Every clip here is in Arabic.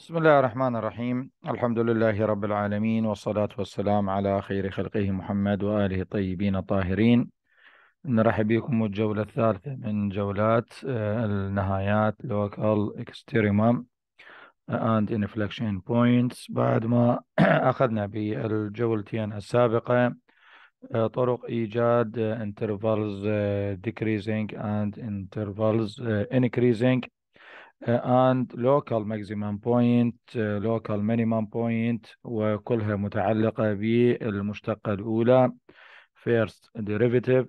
بسم الله الرحمن الرحيم الحمد لله رب العالمين والصلاة والسلام على خير خلقه محمد وآله الطيبين الطاهرين نرحب بكم الجولة الثالثة من جولات آه، النهايات local extremum آه، and inflection points بعد ما أخذنا بالجولتين السابقة آه، طرق إيجاد intervals decreasing and intervals increasing and local maximum point uh, local minimum point وكلها متعلقة بالمشتقة الأولى first derivative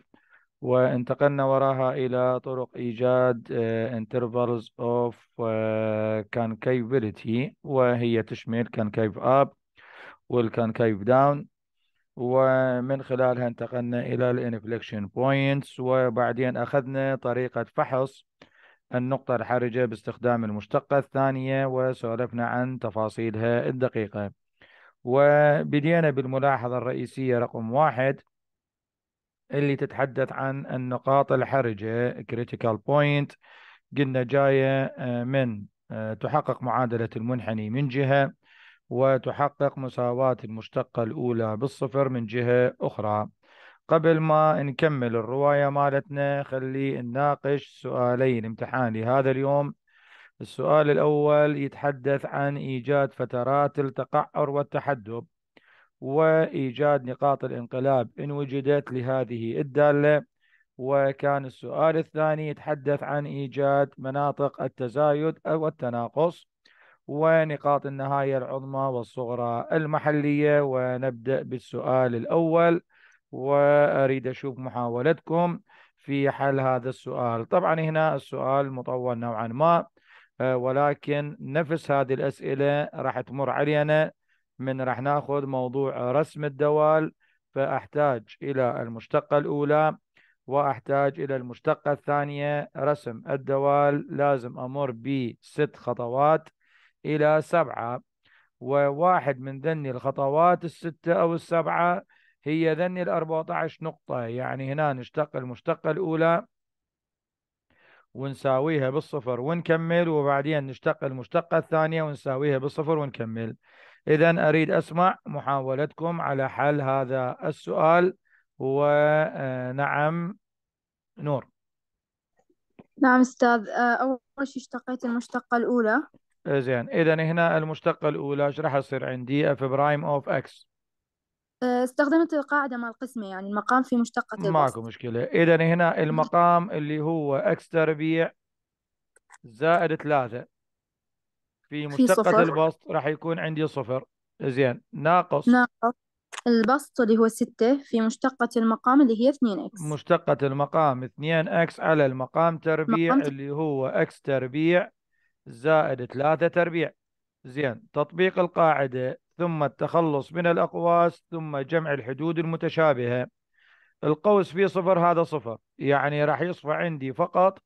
وانتقلنا وراها إلى طرق إيجاد uh, intervals of uh, concavity وهي تشمل concave up والconcave down ومن خلالها انتقلنا إلى الانفليكشن بوينتس وبعدين أخذنا طريقة فحص النقطة الحرجة باستخدام المشتقة الثانية وسولفنا عن تفاصيلها الدقيقة وبدينا بالملاحظة الرئيسية رقم واحد اللي تتحدث عن النقاط الحرجة critical point قلنا جاية آه، من آه، تحقق معادلة المنحني من جهة وتحقق مساواة المشتقة الأولى بالصفر من جهة أخرى قبل ما نكمل الرواية مالتنا خلي نناقش سؤالين امتحان لهذا اليوم السؤال الأول يتحدث عن إيجاد فترات التقعر والتحدب وإيجاد نقاط الانقلاب إن وجدت لهذه الدالة وكان السؤال الثاني يتحدث عن إيجاد مناطق التزايد أو التناقص ونقاط النهاية العظمى والصغرى المحلية ونبدأ بالسؤال الأول وأريد أشوف محاولتكم في حل هذا السؤال طبعا هنا السؤال مطول نوعا ما آه، ولكن نفس هذه الأسئلة راح تمر علينا من راح ناخذ موضوع رسم الدوال فأحتاج إلى المشتقة الأولى وأحتاج إلى المشتقة الثانية رسم الدوال لازم أمر بست خطوات إلى سبعة وواحد من ذني الخطوات الستة أو السبعة هي ذني ال 14 نقطة يعني هنا نشتق المشتقة الأولى ونساويها بالصفر ونكمل وبعدين نشتق المشتقة الثانية ونساويها بالصفر ونكمل إذا أريد أسمع محاولتكم على حل هذا السؤال ونعم آه، نور نعم أستاذ آه، أول شيء اشتقيت المشتقة الأولى زين إذا هنا المشتقة الأولى ايش راح يصير عندي اف برايم اوف اكس آه، استخدمت القاعدة مع القسمة يعني المقام في مشتقة البسط ماكو مشكلة إذا هنا المقام اللي هو إكس تربيع زائد ثلاثة في مشتقة البسط راح يكون عندي صفر زين ناقص ناقص البسط اللي هو ستة في مشتقة المقام اللي هي 2 اكس مشتقة المقام 2 اكس على المقام تربيع مقام اللي هو اكس تربيع زائد 3 تربيع زين تطبيق القاعدة ثم التخلص من الأقواس ثم جمع الحدود المتشابهة القوس في صفر هذا صفر يعني راح يصفى عندي فقط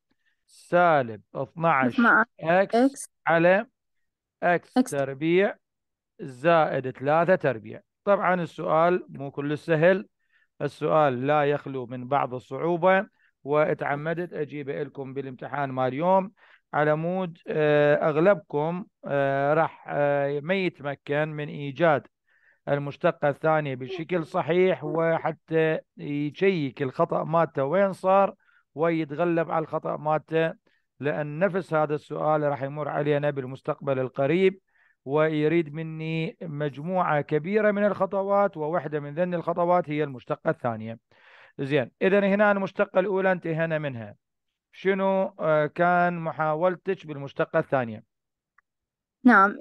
سالب 12 اكس على اكس تربيع زائد 3 تربيع طبعا السؤال مو كل السهل السؤال لا يخلو من بعض الصعوبة واتعمدت أجيبه لكم بالامتحان مال اليوم على مود آه، أغلبكم آه، راح آه، ما يتمكن من إيجاد المشتقة الثانية بشكل صحيح وحتى يشيك الخطأ مالته وين صار ويتغلب على الخطأ مالته لأن نفس هذا السؤال راح يمر علينا بالمستقبل القريب ويريد مني مجموعة كبيرة من الخطوات وواحدة من ذن الخطوات هي المشتقة الثانية زين إذا هنا المشتقة الأولى انتهينا منها شنو آه، كان محاولتك بالمشتقة الثانية نعم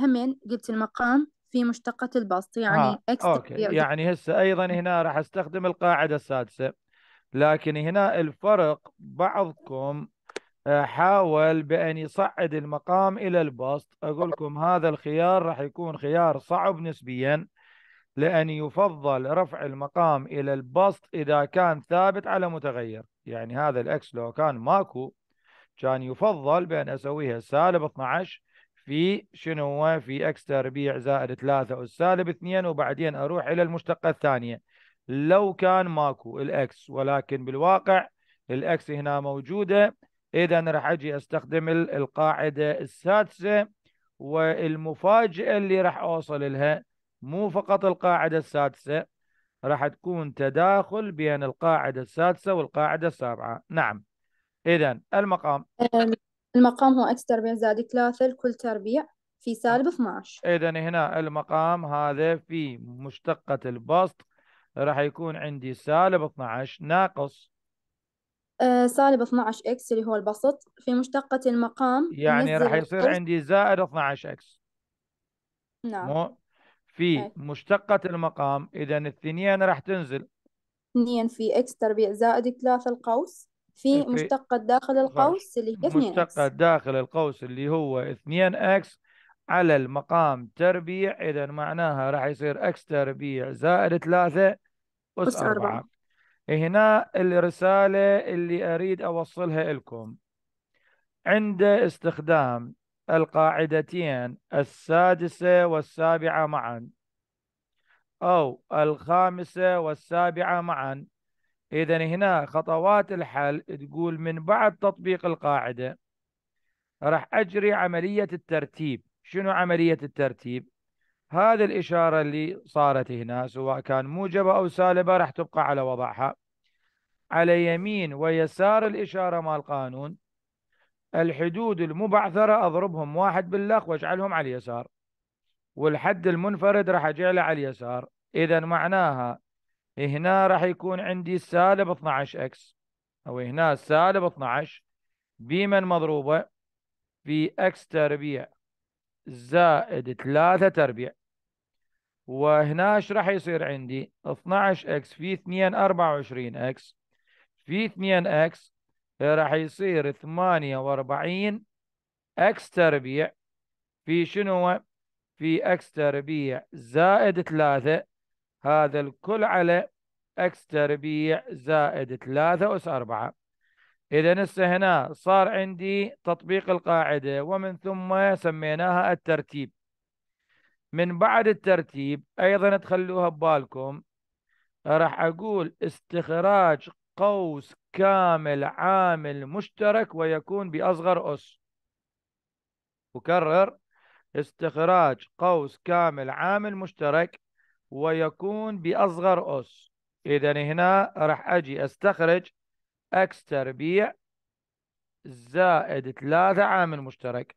همين قلت المقام في مشتقة البسط يعني آه. اكس اوكي يعني هسه ايضا هنا راح استخدم القاعدة السادسة لكن هنا الفرق بعضكم آه، حاول بأن يصعد المقام إلى البسط أقول لكم هذا الخيار راح يكون خيار صعب نسبيا لأن يفضل رفع المقام إلى البسط إذا كان ثابت على متغير يعني هذا الأكس لو كان ماكو كان يفضل بأن أسويها سالب 12 في شنو هو في اكس تربيع زائد 3 أو سالب 2 وبعدين أروح إلى المشتقة الثانية لو كان ماكو الأكس ولكن بالواقع الأكس هنا موجودة إذا راح أجي أستخدم القاعدة السادسة والمفاجأة اللي راح أوصل لها مو فقط القاعدة السادسة راح تكون تداخل بين القاعدة السادسة والقاعدة السابعة نعم إذا المقام المقام هو اكس تربيع زائد 3 الكل تربيع في سالب 12 إذا هنا المقام هذا في مشتقة البسط راح يكون عندي سالب 12 ناقص أه، سالب 12 اكس اللي هو البسط في مشتقة المقام يعني راح يصير عندي زائد 12 اكس نعم مو في مشتقة المقام إذا الثنيان راح تنزل اثنين في اكس تربيع زائد ثلاثة القوس في, مشتقة داخل القوس اللي هي 2 مشتقة داخل القوس اللي هو اثنين اكس على المقام تربيع إذا معناها راح يصير اكس تربيع زائد ثلاثة أس أربعة هنا الرسالة اللي أريد أوصلها لكم عند استخدام القاعدتين السادسة والسابعة معا أو الخامسة والسابعة معا إذا هنا خطوات الحل تقول من بعد تطبيق القاعدة راح أجري عملية الترتيب شنو عملية الترتيب هذه الإشارة اللي صارت هنا سواء كان موجبة أو سالبة راح تبقى على وضعها على يمين ويسار الإشارة مال القانون الحدود المبعثرة أضربهم واحد باللخ واجعلهم على اليسار والحد المنفرد راح أجعله على اليسار إذا معناها هنا راح يكون عندي سالب 12 اكس أو هنا سالب 12 بمن مضروبة في اكس تربيع زائد 3 تربيع وهنا ايش راح يصير عندي 12 اكس في 2 24 اكس في 2 اكس راح يصير 48 اكس تربيع في شنو في اكس تربيع زائد 3 هذا الكل على اكس تربيع زائد 3 أس 4 إذا هسه هنا صار عندي تطبيق القاعدة ومن ثم سميناها الترتيب من بعد الترتيب أيضا تخلوها ببالكم راح أقول استخراج قوس كامل عامل مشترك ويكون بأصغر أس أكرر استخراج قوس كامل عامل مشترك ويكون بأصغر أس إذا هنا راح أجي أستخرج أكس تربيع زائد ثلاثة عامل مشترك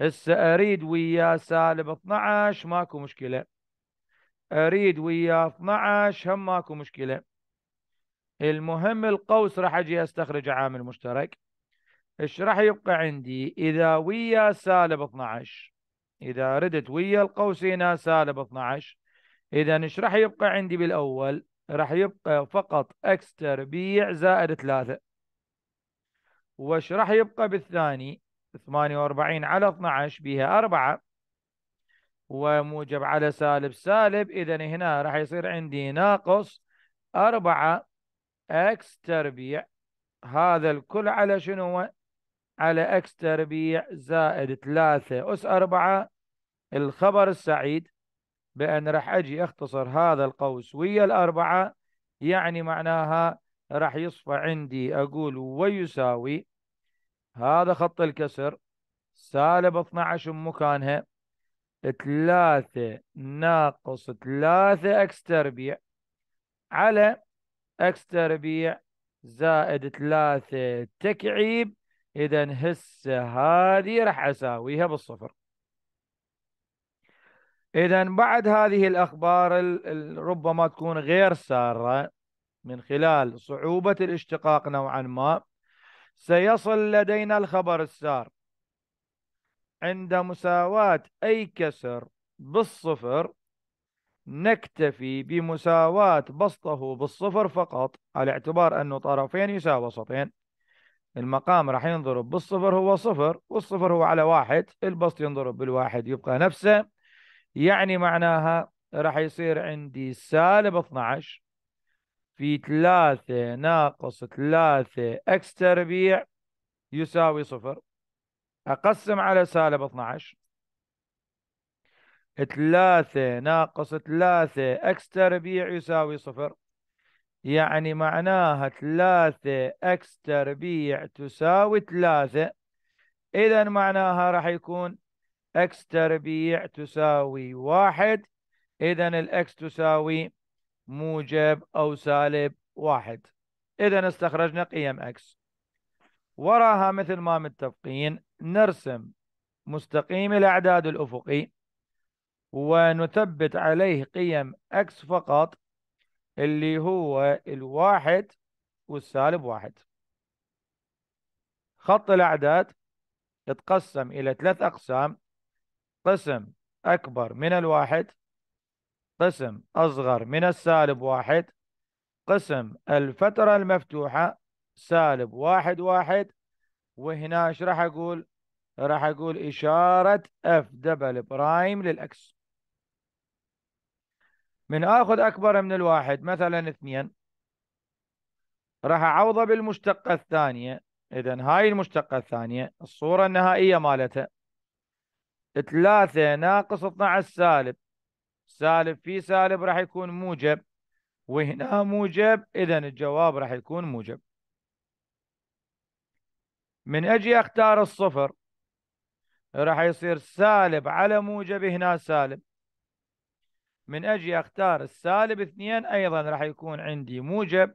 هسه أريد ويا سالب 12 ماكو مشكلة أريد ويا 12 هم ماكو مشكلة المهم القوس راح اجي استخرج عامل مشترك ايش راح يبقى عندي اذا ويا سالب 12 اذا ردت ويا القوس هنا سالب 12 اذا ايش راح يبقى عندي بالاول راح يبقى فقط اكس تربيع زائد 3 وايش راح يبقى بالثاني 48 على 12 بها 4 وموجب على سالب سالب اذا هنا راح يصير عندي ناقص 4 اكس تربيع هذا الكل على شنو هو على اكس تربيع زائد 3 اس 4 الخبر السعيد بان راح اجي اختصر هذا القوس ويا الاربعه يعني معناها راح يصفى عندي اقول ويساوي هذا خط الكسر سالب 12 مكانها 3 ناقص 3 اكس تربيع على اكس تربيع زائد ثلاثة تكعيب إذا هسه هذه راح أساويها بالصفر إذا بعد هذه الأخبار ربما تكون غير سارة من خلال صعوبة الاشتقاق نوعا ما سيصل لدينا الخبر السار عند مساواة أي كسر بالصفر نكتفي بمساواة بسطه بالصفر فقط على اعتبار أنه طرفين يساوى وسطين المقام راح ينضرب بالصفر هو صفر والصفر هو على واحد البسط ينضرب بالواحد يبقى نفسه يعني معناها راح يصير عندي سالب 12 في 3 ناقص 3 اكس تربيع يساوي صفر أقسم على سالب 12 3 ناقص 3 اكس تربيع يساوي صفر يعني معناها 3 اكس تربيع تساوي 3 اذا معناها راح يكون اكس تربيع تساوي واحد اذا الاكس تساوي موجب او سالب واحد اذا استخرجنا قيم اكس وراها مثل ما متفقين نرسم مستقيم الاعداد الافقي ونثبت عليه قيم x فقط اللي هو الواحد والسالب واحد خط الأعداد يتقسم إلى ثلاث أقسام قسم أكبر من الواحد قسم أصغر من السالب واحد قسم الفترة المفتوحة سالب واحد واحد وهنا ايش راح أقول راح أقول إشارة F دبل برايم للأكس من اخذ اكبر من الواحد مثلا اثنين راح اعوضه بالمشتقة الثانية اذا هاي المشتقة الثانية الصورة النهائية مالتها ثلاثة ناقص 12 سالب سالب في سالب راح يكون موجب وهنا موجب اذا الجواب راح يكون موجب من اجي اختار الصفر راح يصير سالب على موجب هنا سالب من أجي أختار السالب اثنين أيضا راح يكون عندي موجب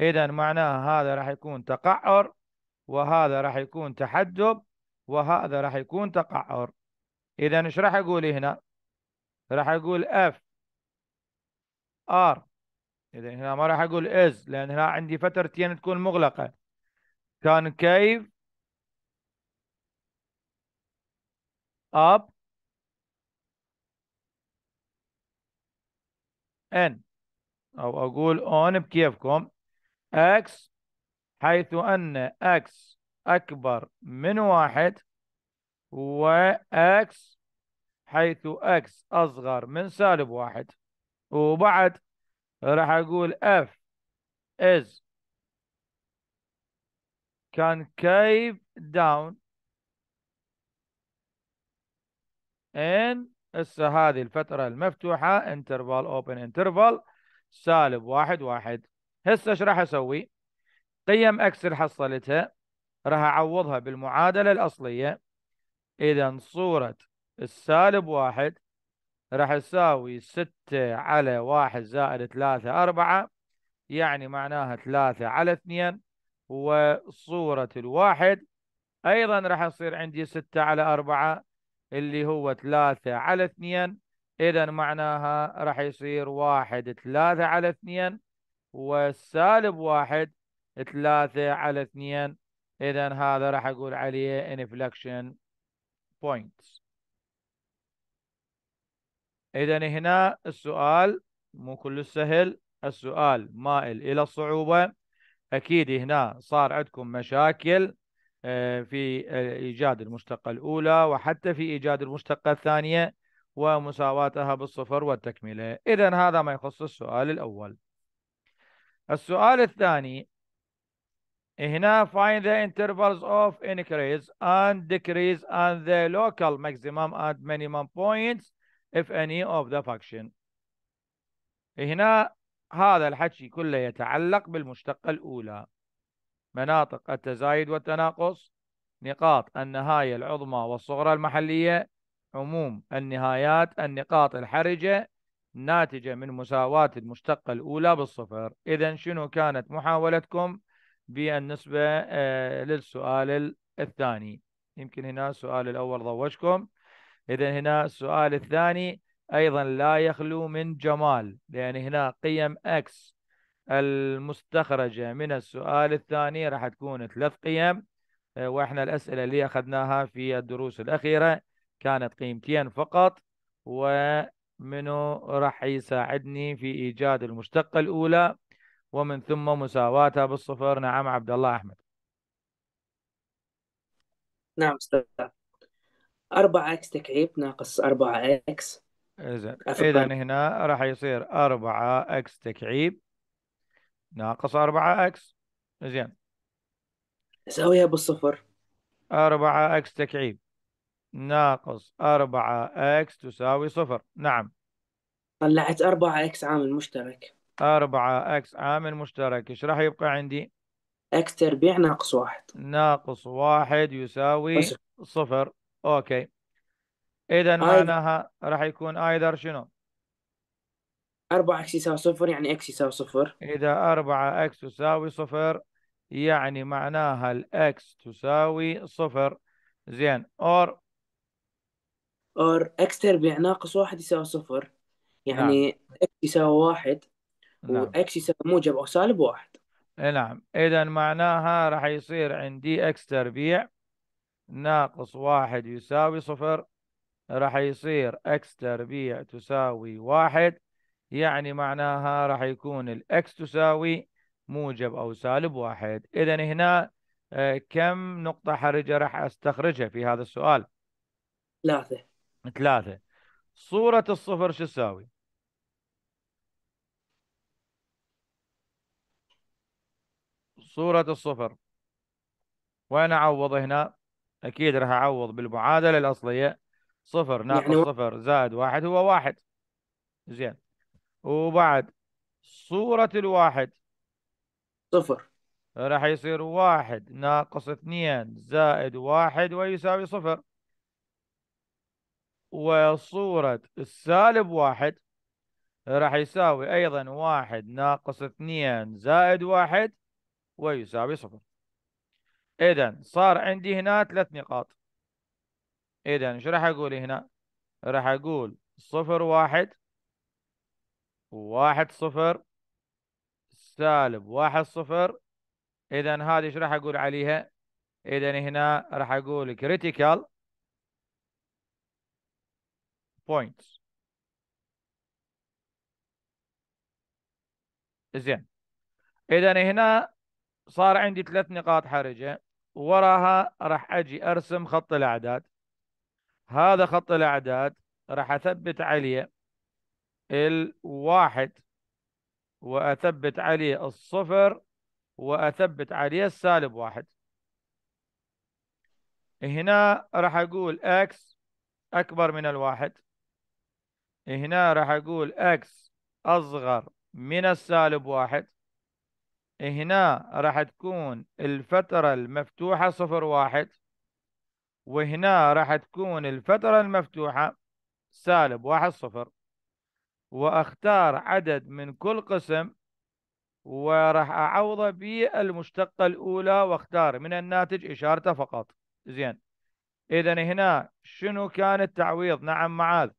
إذا معناها هذا راح يكون تقعر وهذا راح يكون تحدب وهذا راح يكون تقعر إذا إيش راح أقول هنا راح أقول F R إذا هنا ما راح أقول إز لأن هنا عندي فترتين تكون مغلقة كان كيف up ان او اقول اون بكيفكم اكس حيث ان اكس اكبر من واحد واكس حيث اكس اصغر من سالب واحد وبعد راح اقول اف از كيف down in هسه هذه الفترة المفتوحة انترفال اوبن انترفال سالب واحد واحد هسه ايش راح اسوي؟ قيم اكس اللي حصلتها راح اعوضها بالمعادلة الاصلية اذا صورة السالب واحد راح يساوي ستة على واحد زائد ثلاثة أربعة يعني معناها ثلاثة على اثنين وصورة الواحد أيضا راح يصير عندي ستة على أربعة اللي هو ثلاثة على اثنين إذا معناها راح يصير واحد ثلاثة على اثنين والسالب واحد ثلاثة على اثنين إذا هذا راح أقول عليه inflection points إذا هنا السؤال مو كل السهل السؤال مائل إلى الصعوبة أكيد هنا صار عندكم مشاكل آه، في آه، إيجاد المشتقة الأولى وحتى في إيجاد المشتقة الثانية ومساواتها بالصفر والتكملة إذا هذا ما يخص السؤال الأول السؤال الثاني هنا find the intervals of increase and decrease and the local maximum and minimum points if any of the function هنا هذا الحكي كله يتعلق بالمشتقة الأولى مناطق التزايد والتناقص نقاط النهاية العظمى والصغرى المحلية عموم النهايات النقاط الحرجة ناتجة من مساواة المشتقة الأولى بالصفر إذا شنو كانت محاولتكم بالنسبة آه، للسؤال الثاني يمكن هنا السؤال الأول ضوجكم إذا هنا السؤال الثاني أيضا لا يخلو من جمال لأن هنا قيم X المستخرجة من السؤال الثاني راح تكون ثلاث قيم آه، واحنا الأسئلة اللي أخذناها في الدروس الأخيرة كانت قيمتين فقط ومنه راح يساعدني في إيجاد المشتقة الأولى ومن ثم مساواتها بالصفر نعم عبد الله أحمد نعم أستاذ 4 اكس تكعيب ناقص 4 اكس إذا إذا هنا راح يصير 4 اكس تكعيب ناقص 4 x زين اساويها بالصفر 4 x تكعيب ناقص 4 x تساوي صفر نعم طلعت 4 x عامل مشترك 4 x عامل مشترك ايش راح يبقى عندي؟ x تربيع ناقص واحد ناقص واحد يساوي صفر, صفر. اوكي اذا معناها راح يكون ايذر شنو؟ 4 اكس يساوي صفر يعني اكس يساوي صفر إذا 4 اكس تساوي صفر يعني معناها الاكس تساوي صفر زين اور اور اكس تربيع ناقص واحد يساوي صفر يعني نعم. اكس يساوي واحد نعم. واكس يساوي موجب او سالب واحد نعم اذا معناها راح يصير عندي اكس تربيع ناقص واحد يساوي صفر راح يصير اكس تربيع تساوي واحد يعني معناها راح يكون الاكس تساوي موجب او سالب واحد اذا هنا آه، كم نقطة حرجة راح استخرجها في هذا السؤال ثلاثة ثلاثة صورة الصفر شو تساوي صورة الصفر وين أعوض هنا أكيد راح أعوض بالمعادلة الأصلية صفر يعني ناقص يعني صفر زائد واحد هو واحد زين وبعد صورة الواحد صفر راح يصير واحد ناقص اثنين زائد واحد ويساوي صفر وصورة السالب واحد راح يساوي أيضا واحد ناقص اثنين زائد واحد ويساوي صفر إذا صار عندي هنا ثلاث نقاط إذا شو راح أقول هنا؟ راح أقول صفر واحد واحد صفر سالب واحد صفر اذا هذه ايش راح اقول عليها اذا هنا راح اقول critical points زين اذا هنا صار عندي ثلاث نقاط حرجه وراها راح اجي ارسم خط الاعداد هذا خط الاعداد راح اثبت عليه الواحد وأثبت عليه الصفر وأثبت عليه السالب واحد هنا راح أقول x أكبر من الواحد هنا راح أقول x أصغر من السالب واحد هنا راح تكون الفترة المفتوحة صفر واحد وهنا راح تكون الفترة المفتوحة سالب واحد صفر واختار عدد من كل قسم وراح اعوضه بالمشتقه الاولى واختار من الناتج اشارته فقط زين اذا هنا شنو كان التعويض نعم معاذ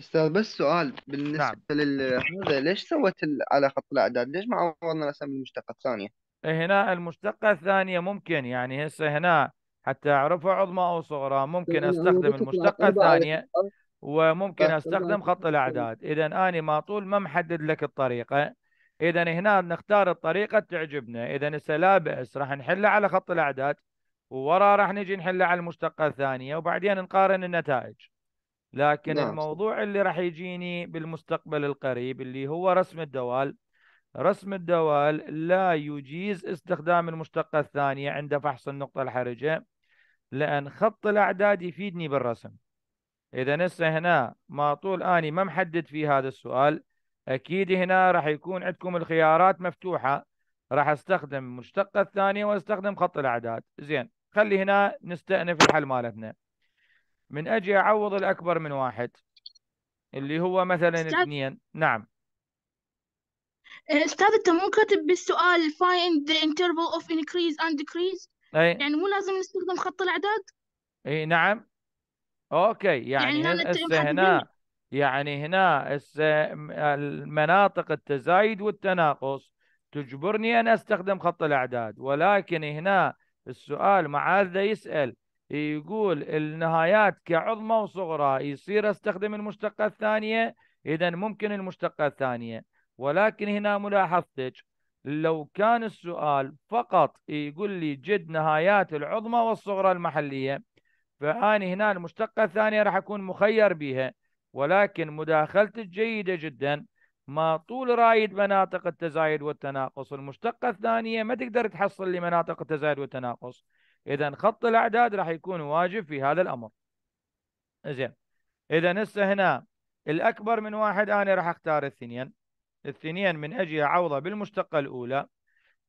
استاذ بس سؤال بالنسبه نعم. لهذا ليش سويت على خط الاعداد ليش ما عوضنا الاسامي المشتقه الثانيه إيه، هنا المشتقه الثانيه ممكن يعني هسه هنا حتى اعرفها عظمى او صغرى ممكن استخدم المشتقه الثانيه وممكن استخدم خط الاعداد اذا اني ما طول ما محدد لك الطريقه اذا هنا نختار الطريقه تعجبنا اذا هسه لا باس راح نحلها على خط الاعداد وورا راح نجي نحلها على المشتقه الثانيه وبعدين نقارن النتائج لكن نعم. الموضوع اللي راح يجيني بالمستقبل القريب اللي هو رسم الدوال رسم الدوال لا يجيز استخدام المشتقة الثانية عند فحص النقطة الحرجة لأن خط الأعداد يفيدني بالرسم اذا نسى هنا ما طول اني ما محدد في هذا السؤال اكيد هنا راح يكون عندكم الخيارات مفتوحه راح استخدم مشتقه الثانيه واستخدم خط الاعداد زين خلي هنا نستأنف الحل مالتنا من اجي اعوض الاكبر من واحد اللي هو مثلا استاذ... اثنين نعم استاذ انت مو كاتب بالسؤال find the interval of increase and decrease أي. يعني مو لازم نستخدم خط الاعداد اي نعم اوكي يعني, يعني هسه هنا يعني هنا المناطق التزايد والتناقص تجبرني ان استخدم خط الاعداد ولكن هنا السؤال معاذ يسال يقول النهايات كعظمى وصغرى يصير استخدم المشتقه الثانيه اذا ممكن المشتقه الثانيه ولكن هنا ملاحظتك لو كان السؤال فقط يقول لي جد نهايات العظمى والصغرى المحليه فأني هنا المشتقة الثانية راح أكون مخير بها ولكن مداخلتك جيدة جدا ما طول رايد مناطق التزايد والتناقص المشتقة الثانية ما تقدر تحصل لمناطق التزايد والتناقص إذا خط الأعداد راح يكون واجب في هذا الأمر زين إذا هسه هنا الأكبر من واحد أنا راح أختار الثنين الثنين من أجي أعوضه بالمشتقة الأولى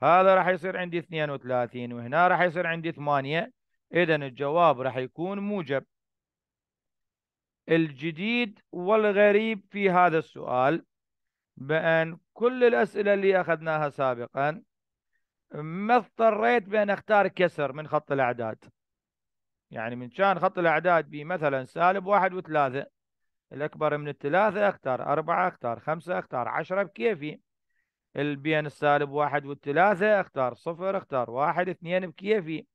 هذا راح يصير عندي 32 وهنا راح يصير عندي 8 إذا الجواب راح يكون موجب الجديد والغريب في هذا السؤال بأن كل الأسئلة اللي أخذناها سابقا ما اضطريت بأن أختار كسر من خط الأعداد يعني من كان خط الأعداد بي مثلا سالب واحد وثلاثة الأكبر من الثلاثة أختار أربعة أختار خمسة أختار عشرة بكيفي بين السالب واحد والثلاثة أختار صفر أختار واحد اثنين بكيفي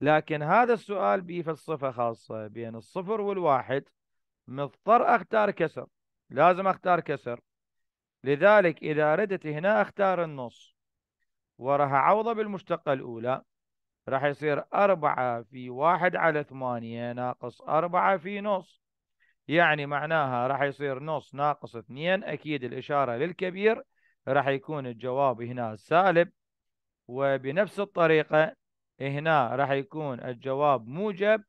لكن هذا السؤال بيه في الصفة خاصة بين الصفر والواحد مضطر أختار كسر لازم أختار كسر لذلك إذا ردت هنا أختار النص وراح أعوضه بالمشتقة الأولى راح يصير أربعة في واحد على ثمانية ناقص أربعة في نص يعني معناها راح يصير نص ناقص اثنين أكيد الإشارة للكبير راح يكون الجواب هنا سالب وبنفس الطريقة إيه هنا راح يكون الجواب موجب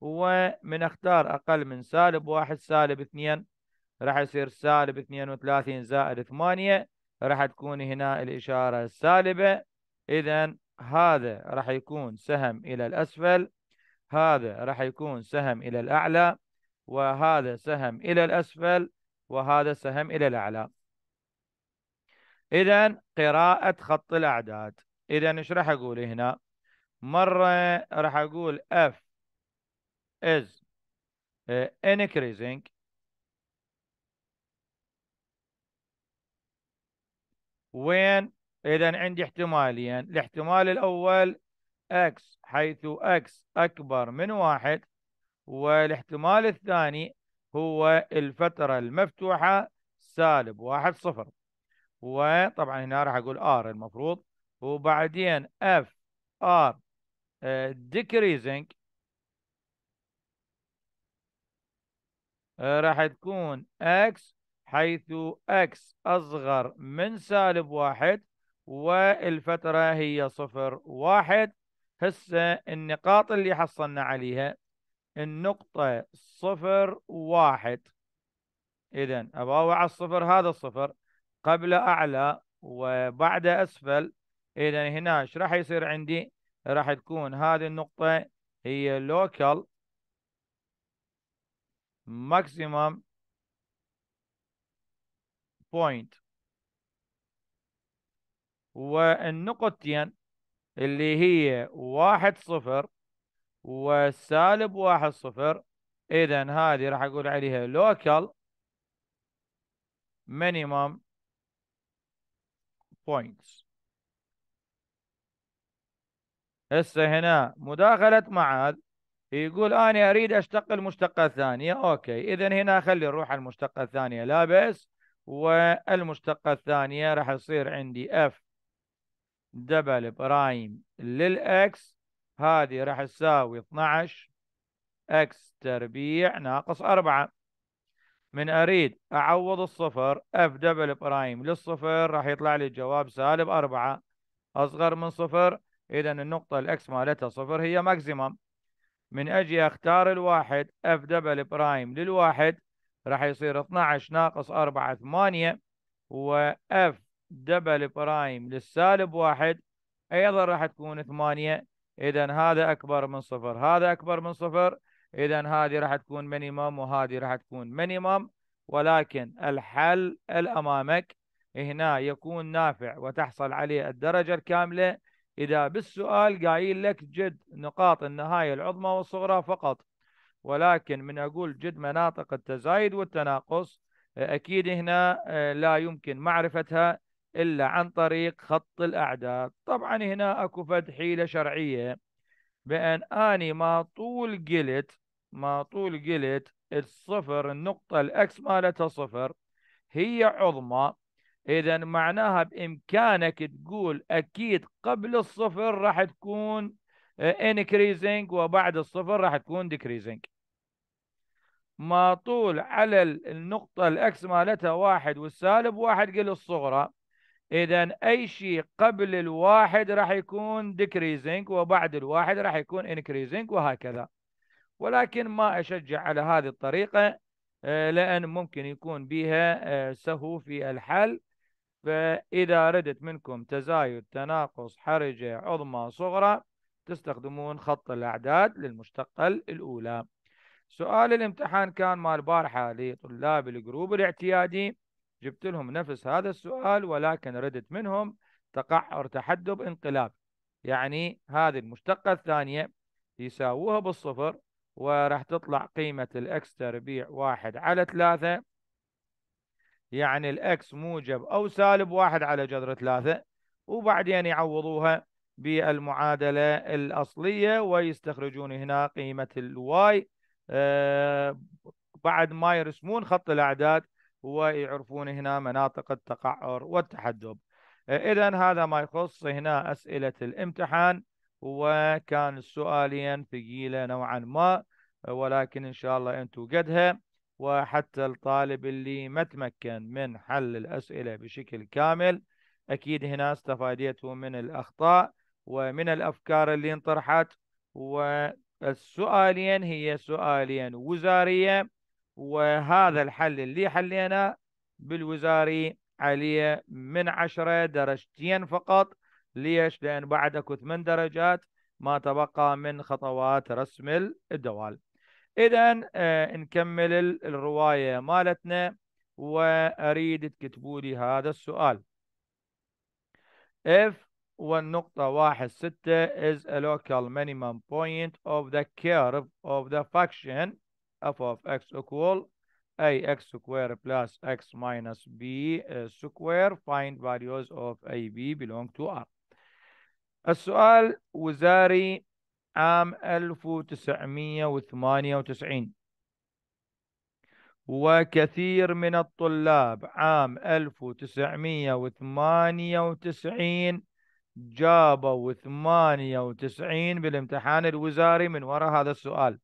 ومن اختار اقل من سالب واحد سالب اثنين راح يصير سالب اثنين وثلاثين زائد ثمانية راح تكون هنا الاشارة السالبة اذا هذا راح يكون سهم الى الاسفل هذا راح يكون سهم الى الاعلى وهذا سهم الى الاسفل وهذا سهم الى الاعلى اذا قراءة خط الاعداد اذا ايش راح اقول هنا مرة راح أقول F is آه، increasing وين إذا عندي احتمالين الاحتمال الأول X حيث X أكبر من واحد والاحتمال الثاني هو الفترة المفتوحة سالب واحد صفر وطبعا هنا راح أقول R المفروض وبعدين F R decreasing آه، آه، راح تكون x حيث x أصغر من سالب واحد والفترة هي صفر واحد هسه النقاط اللي حصلنا عليها النقطة صفر واحد إذا أباوع على الصفر هذا الصفر قبل أعلى وبعد أسفل إذا هنا إيش راح يصير عندي راح تكون هذه النقطة هي local maximum point والنقطتين اللي هي واحد صفر وسالب واحد صفر إذا هذه راح أقول عليها local minimum points هسه هنا مداخلة معاذ يقول أنا أريد أشتق المشتقة الثانية أوكي إذا هنا خلي نروح على المشتقة الثانية لا بأس والمشتقة الثانية راح يصير عندي F دبل برايم للإكس هذه راح تساوي 12 إكس تربيع ناقص 4 من أريد أعوض الصفر F دبل برايم للصفر راح يطلع لي الجواب سالب 4 أصغر من صفر إذا النقطة الإكس مالتها صفر هي ماكسيمم من أجي أختار الواحد اف دبل برايم للواحد راح يصير 12 ناقص 4 8 واف دبل برايم للسالب واحد أيضا راح تكون 8 إذا هذا أكبر من صفر هذا أكبر من صفر إذا هذه راح تكون مينيمم وهذه راح تكون مينيمم ولكن الحل الأمامك هنا يكون نافع وتحصل عليه الدرجة الكاملة إذا بالسؤال قايل لك جد نقاط النهاية العظمى والصغرى فقط ولكن من أقول جد مناطق التزايد والتناقص أكيد هنا آه، لا يمكن معرفتها إلا عن طريق خط الأعداد طبعا هنا أكو فد حيلة شرعية بأن أني ما طول قلت ما طول قلت الصفر النقطة الأكس مالتها صفر هي عظمى إذا معناها بإمكانك تقول أكيد قبل الصفر راح تكون آه، increasing وبعد الصفر راح تكون decreasing ما طول على النقطة الأكس مالتها واحد والسالب واحد قل الصغرى إذا أي شيء قبل الواحد راح يكون decreasing وبعد الواحد راح يكون increasing وهكذا ولكن ما أشجع على هذه الطريقة آه، لأن ممكن يكون بها آه، سهو في الحل فإذا ردت منكم تزايد تناقص حرجة عظمى صغرى تستخدمون خط الأعداد للمشتقة الأولى سؤال الامتحان كان مال البارحة لطلاب الجروب الاعتيادي جبت لهم نفس هذا السؤال ولكن ردت منهم تقعر تحدب انقلاب يعني هذه المشتقة الثانية يساووها بالصفر وراح تطلع قيمة الإكس تربيع واحد على ثلاثة يعني الأكس موجب أو سالب واحد على جذر ثلاثة وبعدين يعوضوها بالمعادلة الأصلية ويستخرجون هنا قيمة الواي آه، بعد ما يرسمون خط الأعداد ويعرفون هنا مناطق التقعر والتحدب آه، إذا هذا ما يخص هنا أسئلة الامتحان وكان السؤالين ثقيلة نوعا ما ولكن إن شاء الله أنتم قدها وحتى الطالب اللي ما تمكن من حل الأسئلة بشكل كامل أكيد هنا استفاديته من الأخطاء ومن الأفكار اللي انطرحت والسؤالين هي سؤالين وزارية وهذا الحل اللي حليناه بالوزاري عليه من عشرة درجتين فقط ليش؟ لأن بعد أكو ثمان درجات ما تبقى من خطوات رسم الدوال اذا آه نكمل الروايه مالتنا واريد تكتبوا لي هذا السؤال if والنقطة واحد ستة is a local minimum point of the curve of the function f of x equal ax square plus x minus b square find values of a b belong to r السؤال وزاري عام 1998 وكثير من الطلاب عام 1998 جابوا 98 بالامتحان الوزاري من وراء هذا السؤال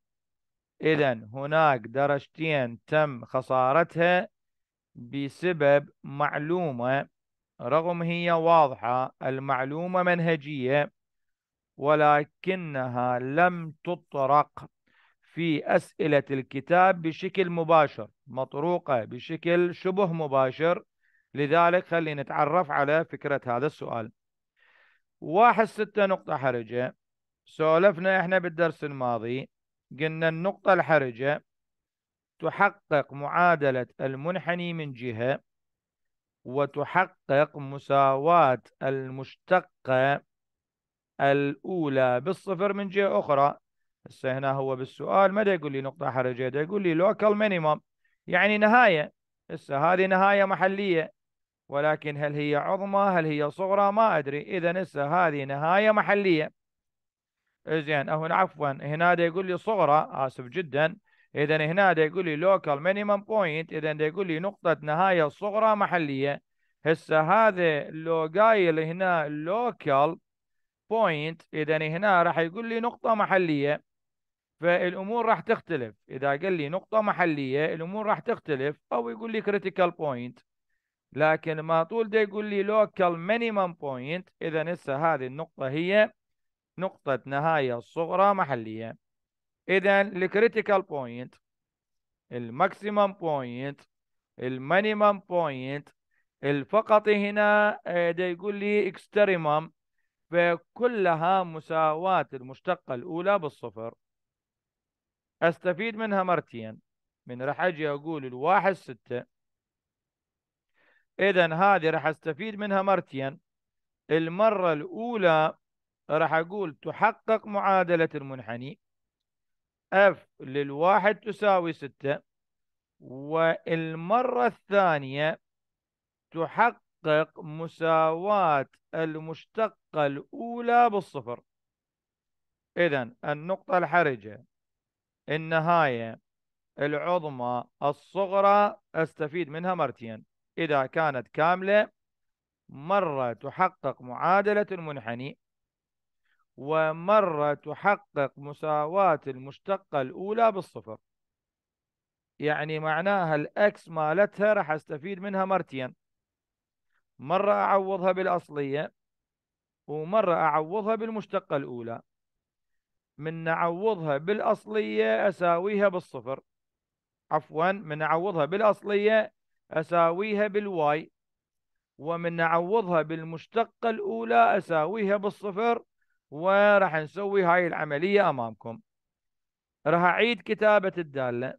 إذا هناك درجتين تم خسارتها بسبب معلومة رغم هي واضحة المعلومة منهجية ولكنها لم تطرق في أسئلة الكتاب بشكل مباشر مطروقة بشكل شبه مباشر لذلك خلينا نتعرف على فكرة هذا السؤال واحد ستة نقطة حرجة سولفنا احنا بالدرس الماضي قلنا النقطة الحرجة تحقق معادلة المنحني من جهة وتحقق مساواة المشتقة الأولى بالصفر من جهة أخرى هسه هنا هو بالسؤال ما دا يقول لي نقطة حرجة دا يقول لي لوكال minimum يعني نهاية هسه هذه نهاية محلية ولكن هل هي عظمى هل هي صغرى ما أدري إذا هسه هذه نهاية محلية زين أو عفوا هنا دا يقول لي صغرى آسف جدا إذا هنا دا يقول لي لوكال minimum بوينت إذا دا يقول لي نقطة نهاية صغرى محلية هسه هذا لو قايل هنا لوكال بوينت اذا هنا راح يقول لي نقطه محليه فالامور راح تختلف اذا قال لي نقطه محليه الامور راح تختلف او يقول لي كريتيكال بوينت لكن ما طول ده يقول لي لوكال مينيمم بوينت اذا هسه هذه النقطه هي نقطه نهايه صغرى محليه اذا الكريتيكال بوينت الماكسيمم بوينت المينيمم بوينت الفقط هنا آه، ده يقول لي اكستريمم فكلها مساواة المشتقة الأولى بالصفر أستفيد منها مرتين من راح أجي أقول الواحد ستة إذا هذه راح أستفيد منها مرتين المرة الأولى راح أقول تحقق معادلة المنحني اف للواحد تساوي ستة والمرة الثانية تحقق مساواة المشتقة الأولى بالصفر إذا النقطة الحرجة النهاية العظمى الصغرى أستفيد منها مرتين إذا كانت كاملة مرة تحقق معادلة المنحني ومرة تحقق مساواة المشتقة الأولى بالصفر يعني معناها الأكس مالتها راح أستفيد منها مرتين مرة أعوضها بالأصلية ومرة أعوضها بالمشتقة الأولى من أعوضها بالأصلية أساويها بالصفر عفوا من أعوضها بالأصلية أساويها بالواي ومن أعوضها بالمشتقة الأولى أساويها بالصفر وراح نسوي هاي العملية أمامكم راح أعيد كتابة الدالة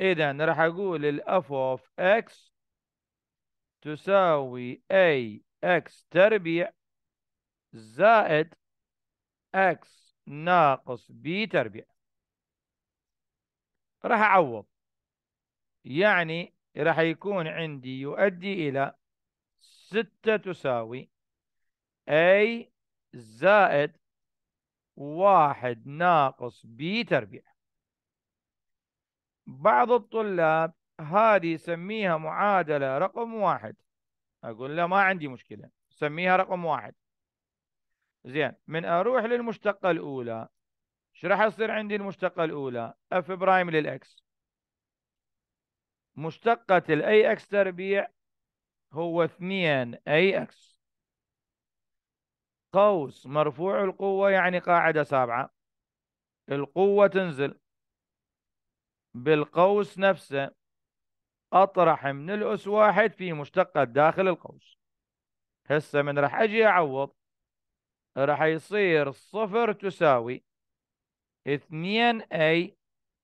إذا راح أقول الأف أوف إكس تساوي A X تربيع زائد X ناقص B تربيع راح أعوض يعني راح يكون عندي يؤدي إلى ستة تساوي A زائد واحد ناقص B تربيع بعض الطلاب هذه سميها معادلة رقم واحد أقول له ما عندي مشكلة سميها رقم واحد زين من أروح للمشتقة الأولى ايش راح يصير عندي المشتقة الأولى اف برايم للإكس مشتقة الاي اكس تربيع هو 2 اي اكس قوس مرفوع القوة يعني قاعدة سابعة القوة تنزل بالقوس نفسه أطرح من الأس واحد في مشتقات داخل القوس هسه من راح أجي أعوض راح يصير صفر تساوي 2 اي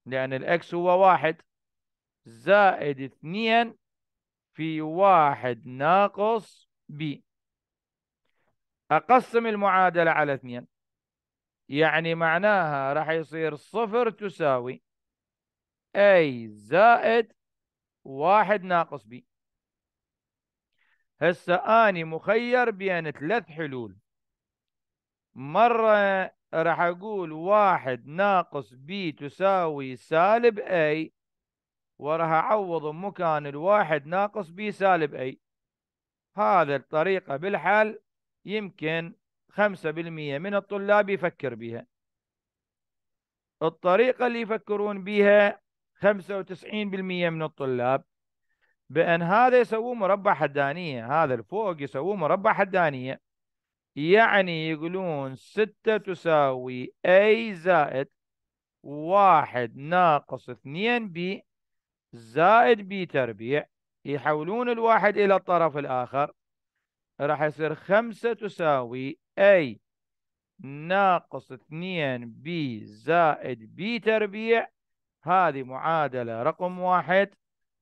لأن الأكس هو واحد زائد 2 في واحد ناقص ب أقسم المعادلة على 2 يعني معناها راح يصير صفر تساوي اي زائد واحد ناقص بي هسه اني مخير بين ثلاث حلول مرة راح اقول واحد ناقص بي تساوي سالب اي وراح اعوض مكان الواحد ناقص بي سالب اي هذا الطريقة بالحل يمكن خمسة بالمية من الطلاب يفكر بها الطريقة اللي يفكرون بها 95% من الطلاب بأن هذا يسووه مربع حدانية هذا الفوق يسووه مربع حدانية يعني يقولون ستة تساوي اي زائد واحد ناقص اثنين بي زائد بي تربيع يحولون الواحد إلى الطرف الآخر راح يصير خمسة تساوي اي ناقص 2 بي زائد بي تربيع هذه معادلة رقم واحد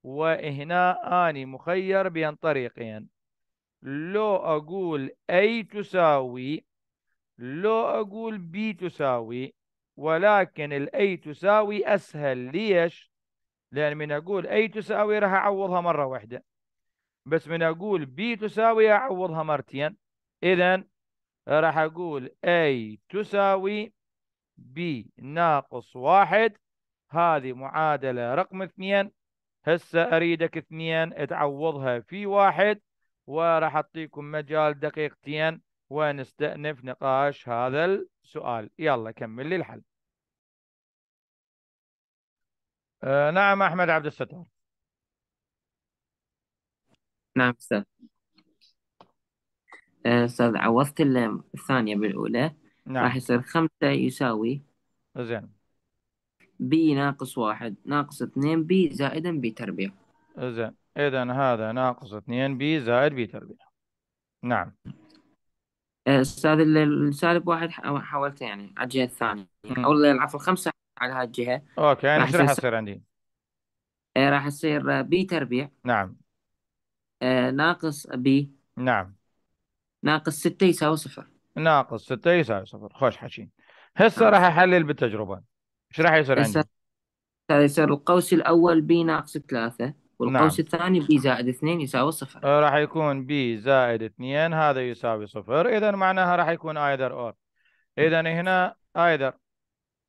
وهنا أني مخير بين طريقين لو أقول A تساوي لو أقول B تساوي ولكن A تساوي أسهل ليش؟ لأن من أقول A تساوي راح أعوضها مرة واحدة بس من أقول B تساوي أعوضها مرتين إذن راح أقول A تساوي B ناقص واحد هذه معادلة رقم اثنين هسه أريدك اثنين تعوضها في واحد وراح أعطيكم مجال دقيقتين ونستأنف نقاش هذا السؤال يلا كمل لي الحل آه نعم أحمد عبد الستار نعم أستاذ أه، أستاذ عوضت الثانية بالأولى نعم. راح يصير خمسة يساوي زين بي ناقص واحد ناقص اثنين بي زائدا بي تربيع زين إذا هذا ناقص اثنين بي زائد بي تربيع نعم آه، أستاذ السالب واحد حاولت يعني على الجهة الثانية أو العفو خمسه على هالجهه الجهة أوكي يعني إيش راح يصير عندي؟ آه، راح يصير بي تربيع نعم آه، ناقص بي نعم ناقص ستة يساوي صفر ناقص ستة يساوي صفر خوش حكي هسه راح أحلل بالتجربة ايش راح يصير عندي؟ يصير القوس الأول بي ناقص ثلاثة والقوس نعم. الثاني بي زائد اثنين يساوي صفر آه، راح يكون بي زائد اثنين هذا يساوي صفر إذا معناها راح يكون ايذر أور إذا هنا ايذر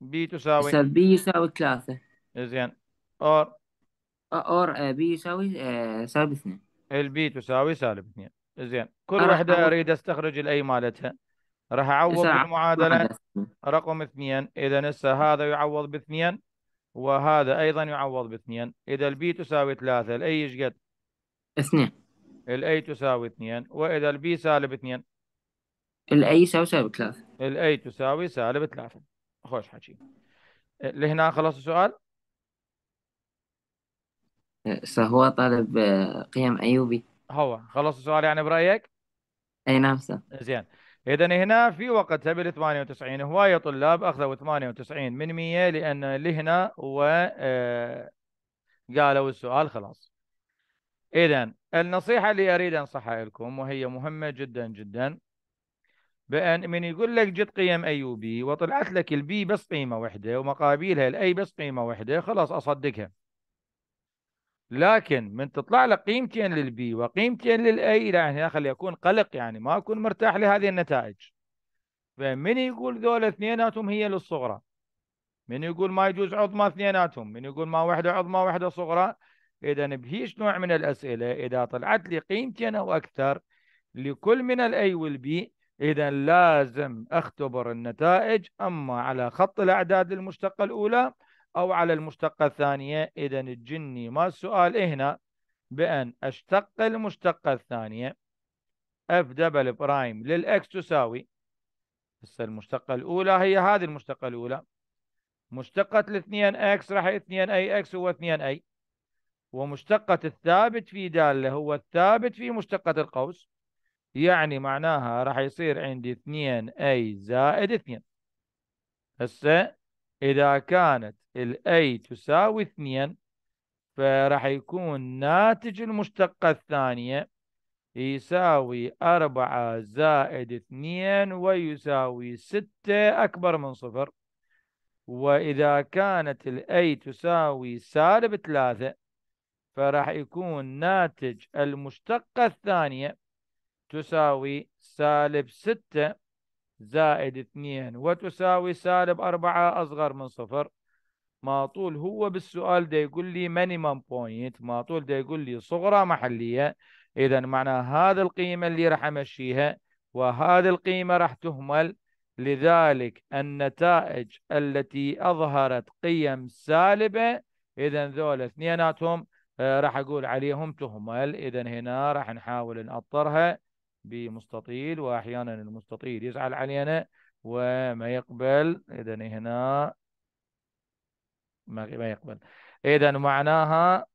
بي تساوي يصير بي يساوي ثلاثة زين أور أور بي يساوي آه، سالب اثنين البي تساوي سالب اثنين زين كل وحدة أريد أستخرج الأي مالتها راح أعوض بالمعادلة رقم اثنين إذا هسه هذا يعوض باثنين وهذا أيضا يعوض باثنين إذا البي تساوي ثلاثة الأي إيش قد؟ اثنين الأي تساوي اثنين وإذا البي سالب اثنين الأي يساوي سالب ثلاثة الأي تساوي سالب ثلاثة خوش حكي لهنا خلص السؤال؟ هو طالب آه، قيم أيوبي هو خلص السؤال يعني برأيك؟ أي نعم سهل. زين إذا هنا في وقت سبيل 98 هواية طلاب أخذوا 98 من 100 لأن لهنا و آه، قالوا السؤال خلاص إذا النصيحة اللي أريد أنصحها لكم وهي مهمة جدا جدا بأن من يقول لك جد قيم أي وبي وطلعت لك البي بس قيمة واحدة ومقابلها الأي بس قيمة واحدة خلاص أصدقها لكن من تطلع لك قيمتين للبي وقيمتين للاي لا يعني خلي اكون قلق يعني ما اكون مرتاح لهذه النتائج فمن يقول ذول اثنيناتهم هي للصغرى من يقول ما يجوز عظمى اثنيناتهم من يقول ما وحده عظمى واحدة صغرى اذا بهيش نوع من الاسئله اذا طلعت لي قيمتين او اكثر لكل من الاي والبي اذا لازم اختبر النتائج اما على خط الاعداد المشتقه الاولى أو على المشتقة الثانية إذا الجني ما السؤال هنا بأن أشتق المشتقة الثانية اف دبل برايم للإكس تساوي هسه المشتقة الأولى هي هذه المشتقة الأولى مشتقة الاثنين اكس راح 2 اي اكس هو 2 اي ومشتقة الثابت في دالة هو الثابت في مشتقة القوس يعني معناها راح يصير عندي اثنين اي زائد اثنين هسه إذا كانت الـ A تساوي اثنين فراح يكون ناتج المشتقة الثانية يساوي أربعة زائد اثنين ويساوي ستة أكبر من صفر وإذا كانت الـ A تساوي سالب ثلاثة فراح يكون ناتج المشتقة الثانية تساوي سالب ستة زائد اثنين وتساوي سالب أربعة أصغر من صفر ما طول هو بالسؤال ده يقول لي مينيمم بوينت ما طول ده يقول لي صغرى محلية إذا معناه هذا القيمة اللي راح أمشيها وهذه القيمة راح تهمل لذلك النتائج التي أظهرت قيم سالبة إذا ذول اثنيناتهم آه، راح أقول عليهم تهمل إذا هنا راح نحاول نأطرها بمستطيل واحيانا المستطيل يزعل علينا وما يقبل اذا هنا ما يقبل اذا معناها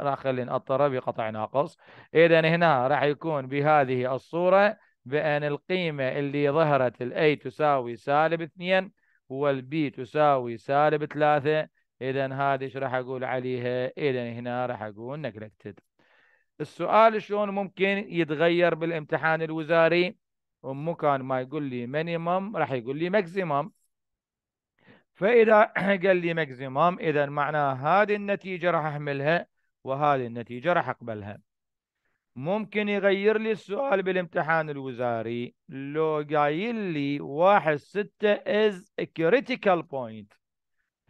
راح خلينا اضطر بقطع ناقص اذا هنا راح يكون بهذه الصوره بان القيمه اللي ظهرت الاي تساوي سالب 2 والبي تساوي سالب 3 اذا هذه ايش راح اقول عليها اذا هنا راح اقول نكلكتد السؤال شلون ممكن يتغير بالامتحان الوزاري مكان ما يقول لي مينيمم راح يقول لي ماكسيمم فاذا قال لي ماكسيمم اذا معناه هذه النتيجه راح احملها وهذه النتيجه راح اقبلها ممكن يغير لي السؤال بالامتحان الوزاري لو قايل لي واحد ستة از critical point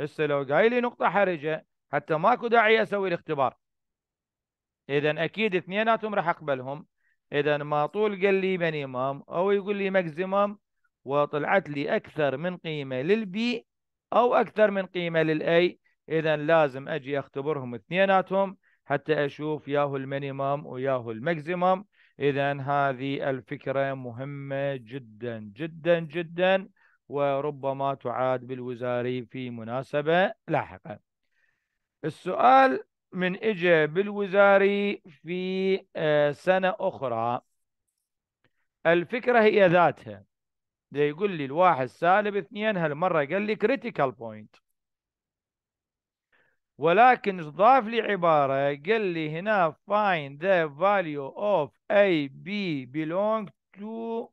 هسه لو قايل لي نقطة حرجة حتى ماكو داعي اسوي الاختبار اذا اكيد اثنيناتهم راح اقبلهم اذا ما طول قال لي مينيمم او يقول لي ماكسيمم وطلعت لي اكثر من قيمه للبي او اكثر من قيمه للاي اذا لازم اجي اختبرهم اثنيناتهم حتى اشوف ياهو المينيمم وياهو الماكسيمم اذا هذه الفكره مهمه جدا جدا جدا وربما تعاد بالوزاري في مناسبه لاحقه السؤال من اجى بالوزاري في آه، سنة أخرى الفكرة هي ذاتها زي يقول لي الواحد سالب اثنين هالمرة قال لي critical point ولكن ضاف لي عبارة قال لي هنا find the value of A B belong to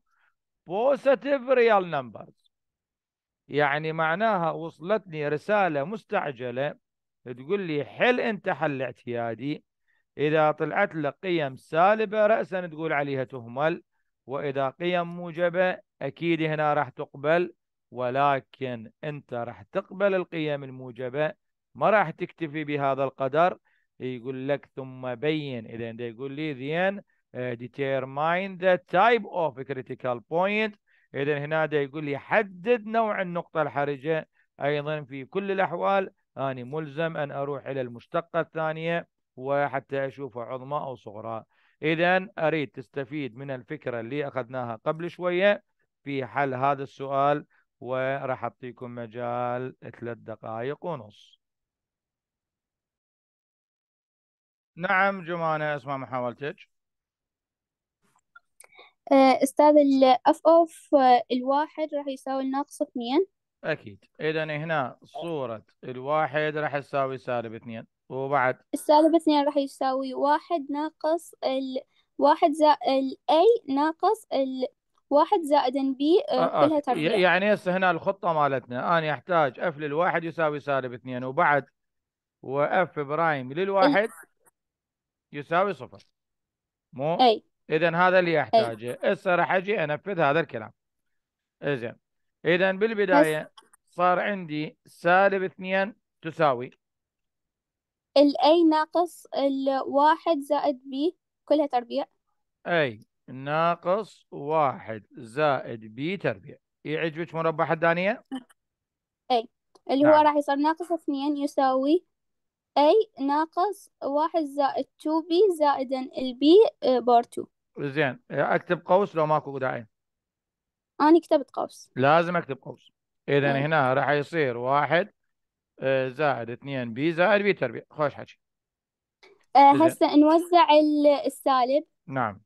positive real numbers يعني معناها وصلتني رسالة مستعجلة تقول لي حل انت حل اعتيادي اذا طلعت لك قيم سالبه راسا تقول عليها تهمل واذا قيم موجبه اكيد هنا راح تقبل ولكن انت راح تقبل القيم الموجبه ما راح تكتفي بهذا القدر يقول لك ثم بين اذا انت يقول لي ذين uh, determine the type of critical point اذا هنا ده يقول لي حدد نوع النقطه الحرجه ايضا في كل الاحوال أنا ملزم أن أروح إلى المشتقة الثانية وحتى أشوف عظمى أو صغرى إذا أريد تستفيد من الفكرة اللي أخذناها قبل شوية في حل هذا السؤال وراح أعطيكم مجال ثلاث دقائق ونص نعم جمانة أسمع محاولتك أستاذ الأف أوف الواحد راح يساوي ناقص اثنين اكيد اذا هنا صورة الواحد راح تساوي سالب اثنين وبعد السالب اثنين راح يساوي واحد ناقص ال واحد زائد A ناقص ال واحد زائد ب آه، آه، آه، كلها تربيع يعني هسه هنا الخطة مالتنا أنا أحتاج اف للواحد يساوي سالب اثنين وبعد واف برايم للواحد يساوي صفر مو؟ أي إذا هذا اللي أحتاجه هسه راح أجي أنفذ هذا الكلام إيه زين إذا بالبداية صار عندي سالب اثنين تساوي الأي ناقص الواحد زائد بي كلها تربيع أي ناقص واحد زائد بي تربيع يعجبك مربع حدانية؟ أي اللي نعم. هو راح يصير ناقص اثنين يساوي أي ناقص واحد زائد 2 بي زائدا البي بار 2 زين أكتب قوس لو ماكو داعي أنا كتبت قوس لازم أكتب قوس إذا طيب. هنا راح يصير واحد آه، زائد اثنين بي زائد بي تربيع خوش حكي آه، هسه نوزع السالب نعم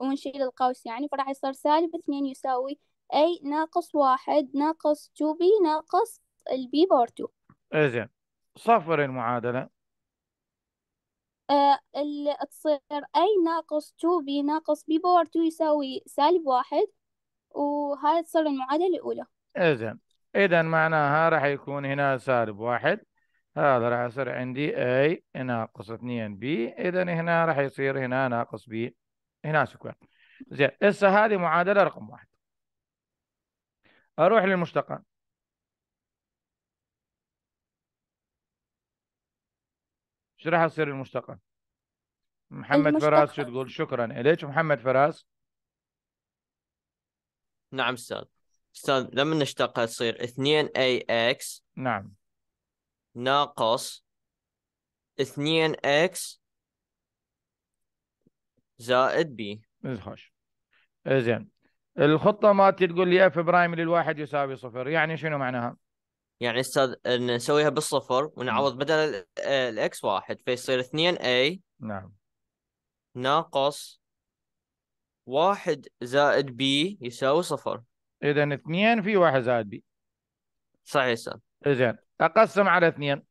ونشيل القوس يعني فراح يصير سالب اثنين يساوي أي ناقص واحد ناقص 2 بي ناقص البي باور 2 زين صفر المعادلة آه تصير أي ناقص 2 بي ناقص بي باور 2 يساوي سالب واحد وهاي تصير المعادلة الأولى إذا إذا معناها راح يكون هنا سالب واحد هذا راح يصير عندي A ناقص 2 B إذا هنا راح يصير هنا ناقص B هنا سكوير زين هسه هذه معادلة رقم واحد أروح للمشتقى شو راح يصير المشتقى؟ محمد المشتقى. فراس شو تقول شكرا إليك محمد فراس نعم استاذ استاذ لما نشتقها تصير 2 اي اكس نعم ناقص 2 اكس زائد بي خوش زين الخطة مالتي تقول لي اف برايم للواحد يساوي صفر يعني شنو معناها؟ يعني استاذ نسويها بالصفر ونعوض نعم. بدل الاكس واحد فيصير 2 اي نعم ناقص واحد زائد بي يساوي صفر اذا اثنين في واحد زائد بي صحيح استاذ زين اقسم على اثنين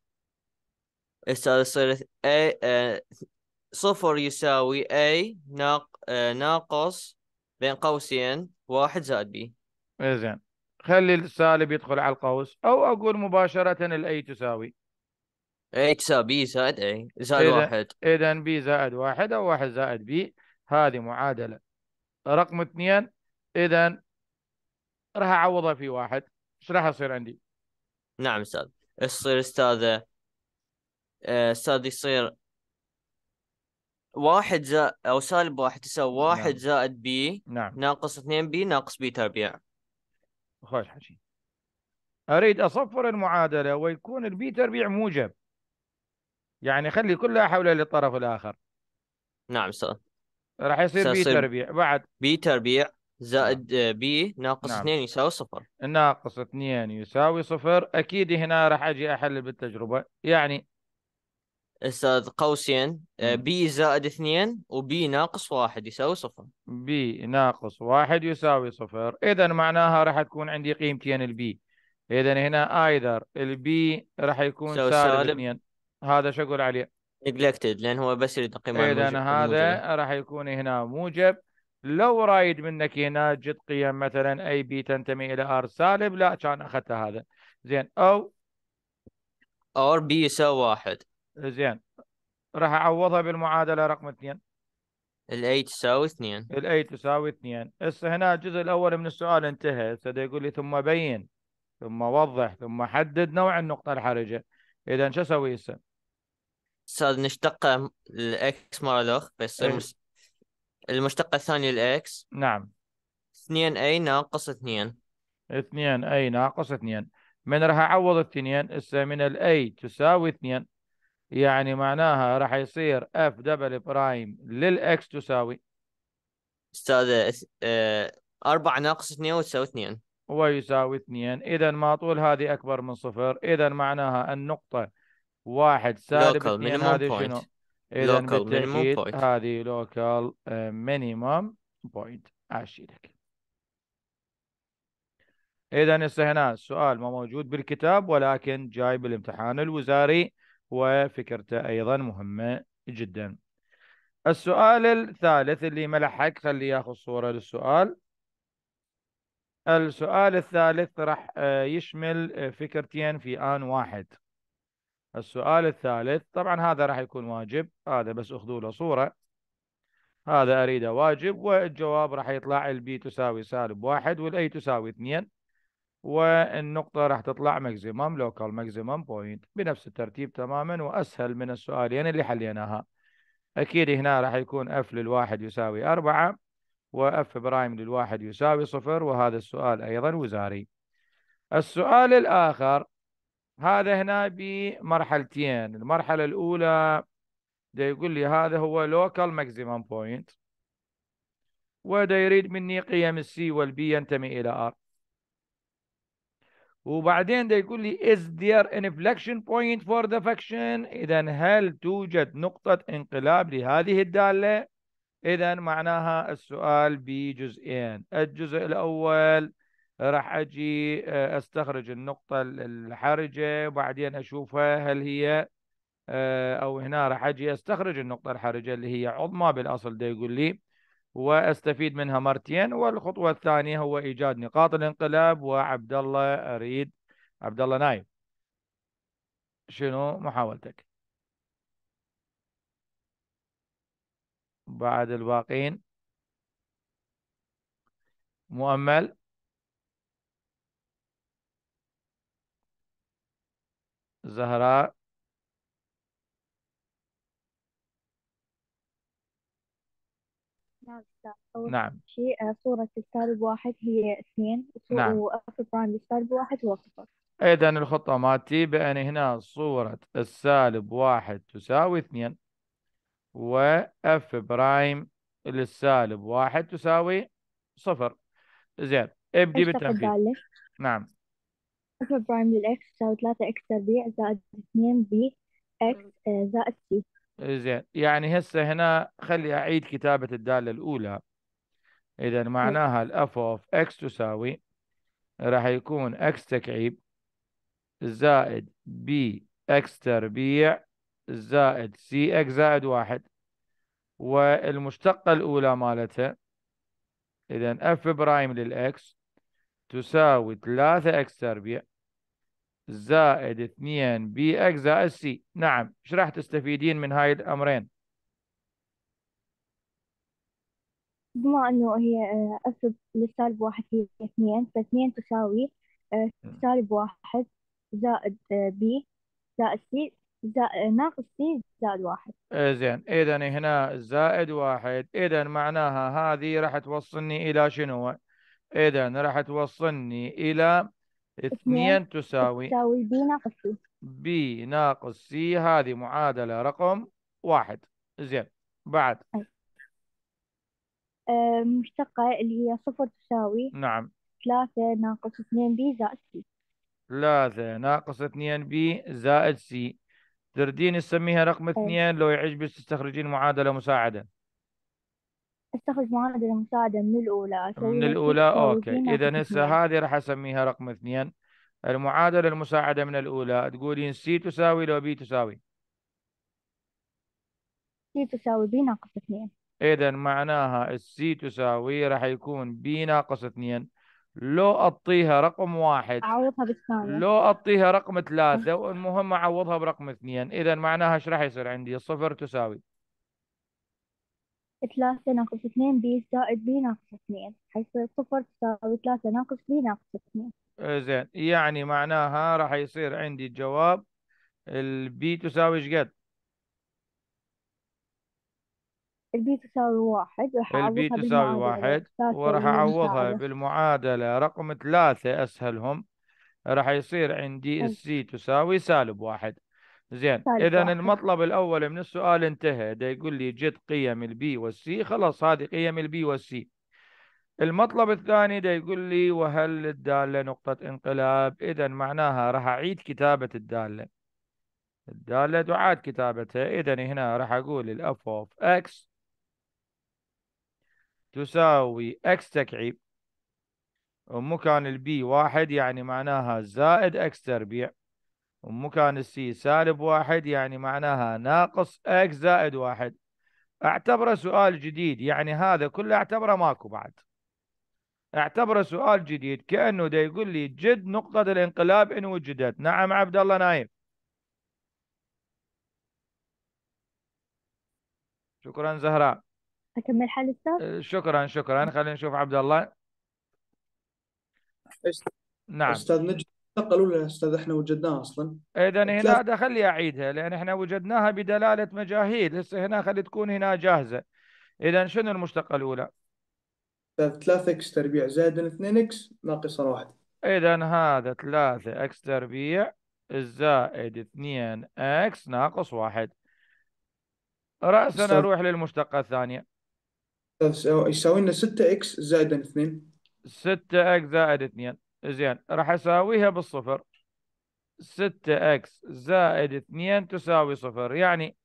استاذ يصير اي آه، صفر يساوي اي ناق آه، ناقص بين قوسين واحد زائد بي زين خلي السالب يدخل على القوس او اقول مباشره الاي تساوي اي تساوي بي زائد اي زائد إذن واحد اذا بي زائد واحد او واحد زائد بي هذه معادله رقم اثنين اذا راح اعوضها في واحد ايش راح يصير عندي؟ نعم استاذ يصير استاذ آه، استاذ يصير واحد زائد او سالب واحد يساوي واحد نعم. زائد بي نعم ناقص اثنين بي ناقص بي تربيع خوش حشي اريد اصفر المعادله ويكون البي تربيع موجب يعني خلي كلها حول للطرف الاخر نعم استاذ راح يصير بي تربيع بعد بي تربيع زائد نعم. آه، بي ناقص نعم. 2 يساوي صفر ناقص 2 يساوي صفر اكيد هنا راح اجي احلل بالتجربه يعني استاذ قوسين آه، بي زائد 2 وبي ناقص 1 يساوي صفر بي ناقص 1 يساوي صفر اذا معناها راح تكون عندي قيمتين البي اذا هنا ايذر البي راح يكون سالب 2 هذا شو اقول عليه نجلكتد لان هو بس يريد القيمه اذا هذا راح يكون هنا موجب لو رايد منك هنا جد قيم مثلا اي بي تنتمي الى ار سالب لا كان اخذت هذا زين او ار بي يساوي واحد زين راح اعوضها بالمعادله رقم اثنين الاي تساوي اثنين الاي تساوي اثنين هسه هنا الجزء الاول من السؤال انتهى هسه يقول لي ثم بين ثم وضح ثم حدد نوع النقطه الحرجه اذا شو اسوي هسه؟ صار نشتق الاكس مره الاخ فيصير إيه. المشتق الثاني الاكس نعم 2 اي ناقص 2 2 اي ناقص 2 من راح اعوض الاثنين هسه من الاي تساوي 2 يعني معناها راح يصير اف دبل برايم للاكس تساوي استاذ أه 4 ناقص 2 وتساوي 2 ويساوي 2 اذا ما طول هذه اكبر من صفر اذا معناها النقطه واحد سالب اثنين هذه شنو؟ اذا بالتاكيد هذه لوكال مينيمم بوينت اشيلك اذا هسه هنا السؤال ما موجود بالكتاب ولكن جاي بالامتحان الوزاري وفكرته ايضا مهمه جدا السؤال الثالث اللي ملحق خليه ياخذ صوره للسؤال السؤال الثالث راح آه، يشمل آه، فكرتين في آن واحد السؤال الثالث طبعا هذا راح يكون واجب هذا بس اخذوا له صورة هذا اريده واجب والجواب راح يطلع البي تساوي سالب واحد والاي تساوي اثنين والنقطة راح تطلع ماكسيمم لوكال ماكسيمم بوينت بنفس الترتيب تماما واسهل من السؤالين اللي حليناها اكيد هنا راح يكون اف للواحد يساوي اربعة واف برايم للواحد يساوي صفر وهذا السؤال ايضا وزاري السؤال الاخر هذا هنا بمرحلتين المرحلة الأولى ده يقول لي هذا هو لوكال ماكسيمم بوينت وده يريد مني قيم السي والبي ينتمي إلى ار وبعدين ده يقول لي is there an inflection point for the function إذا هل توجد نقطة انقلاب لهذه الدالة إذا معناها السؤال بجزئين الجزء الأول راح اجي آه، استخرج النقطة الحرجة وبعدين اشوفها هل هي آه، او هنا راح اجي استخرج النقطة الحرجة اللي هي عظمى بالاصل ده يقول لي واستفيد منها مرتين والخطوة الثانية هو ايجاد نقاط الانقلاب وعبد الله اريد عبد الله نايم شنو محاولتك بعد الباقين مؤمل زهراء نعم, نعم. شيء آه، صورة السالب واحد هي اثنين نعم وأقصد السالب واحد هو صفر إذا الخطة مالتي بأن هنا صورة السالب واحد تساوي اثنين و اف برايم للسالب واحد تساوي صفر زين ابدي بالتنفيذ نعم أكبر برايم للإكس تساوي ثلاثة إكس تربيع زائد اثنين بي إكس آه، زائد سي زين يعني هسه هنا خلي أعيد كتابة الدالة الأولى إذا معناها الأف أوف إكس تساوي راح يكون إكس تكعيب زائد بي إكس تربيع زائد سي إكس زائد واحد والمشتقة الأولى مالتها إذا اف برايم للإكس تساوي 3 اكس تربيع زائد 2 بي اكس زائد سي نعم ايش راح تستفيدين من هاي الامرين بما انه هي افرض آه، للسالب واحد هي اثنين فاثنين تساوي آه، سالب واحد زائد بي آه، زائد سي زائد ناقص سي زائد واحد زين اذا هنا زائد واحد اذا معناها هذه راح توصلني الى شنو؟ إذا راح توصلني إلى اثنين تساوي تساوي بي ناقص سي بي ناقص سي هذه معادلة رقم واحد زين بعد آه، مشتقة اللي هي صفر تساوي نعم ثلاثة ناقص اثنين بي زائد سي ثلاثة ناقص اثنين بي زائد سي تردين تسميها رقم اثنين لو يعجبك تستخرجين معادلة مساعدة استخرج معادلة المساعدة من الأولى من الأولى أوكي إذا هسه هذه راح أسميها رقم اثنين المعادلة المساعدة من الأولى تقولين سي تساوي لو بي تساوي سي تساوي بي ناقص اثنين إذا معناها السي تساوي راح يكون بي ناقص اثنين لو أطيها رقم واحد أعوضها بالثاني لو أطيها رقم ثلاثة والمهم أعوضها برقم اثنين إذا معناها إيش راح يصير عندي الصفر تساوي ثلاثة ناقص اثنين بي زائد بي ناقص اثنين حيصير صفر تساوي ثلاثة ناقص بي ناقص اثنين زين يعني معناها راح يصير عندي الجواب البي تساوي ايش قد؟ البي تساوي واحد البي تساوي واحد وراح أعوضها بالمعادلة رقم ثلاثة أسهلهم راح يصير عندي السي تساوي سالب واحد زين طيب، اذا المطلب الاول من السؤال انتهى ده يقول لي جد قيم البي والسي خلاص هذه قيم البي والسي المطلب الثاني ده يقول لي وهل الداله نقطه انقلاب اذا معناها راح اعيد كتابه الداله الداله تعاد كتابتها اذا هنا راح اقول الاف اوف اكس تساوي اكس تكعيب ومكان البي واحد يعني معناها زائد اكس تربيع ومكان السي سالب واحد يعني معناها ناقص اكس زائد واحد اعتبره سؤال جديد يعني هذا كله اعتبره ماكو بعد اعتبره سؤال جديد كأنه ده يقول لي جد نقطة الانقلاب إن وجدت نعم عبد الله نايم شكرا زهراء أكمل حال أستاذ أه، شكرا شكرا خلينا نشوف عبد الله نعم أستاذ نجد انتقلوا لنا استاذ احنا وجدناها اصلا اذا هنا ده خلي اعيدها لان احنا وجدناها بدلاله مجاهيل هسه هنا خلي تكون هنا جاهزه اذا شنو المشتقه الاولى؟ 3 اكس تربيع زائد 2 اكس ناقص 1 اذا هذا 3 اكس تربيع زائد 2 اكس ناقص 1 راسا نروح للمشتقه الثانيه يساوي لنا 6 اكس زائد 2 6 اكس زائد 2 زين راح اساويها بالصفر 6 اكس زائد 2 تساوي صفر يعني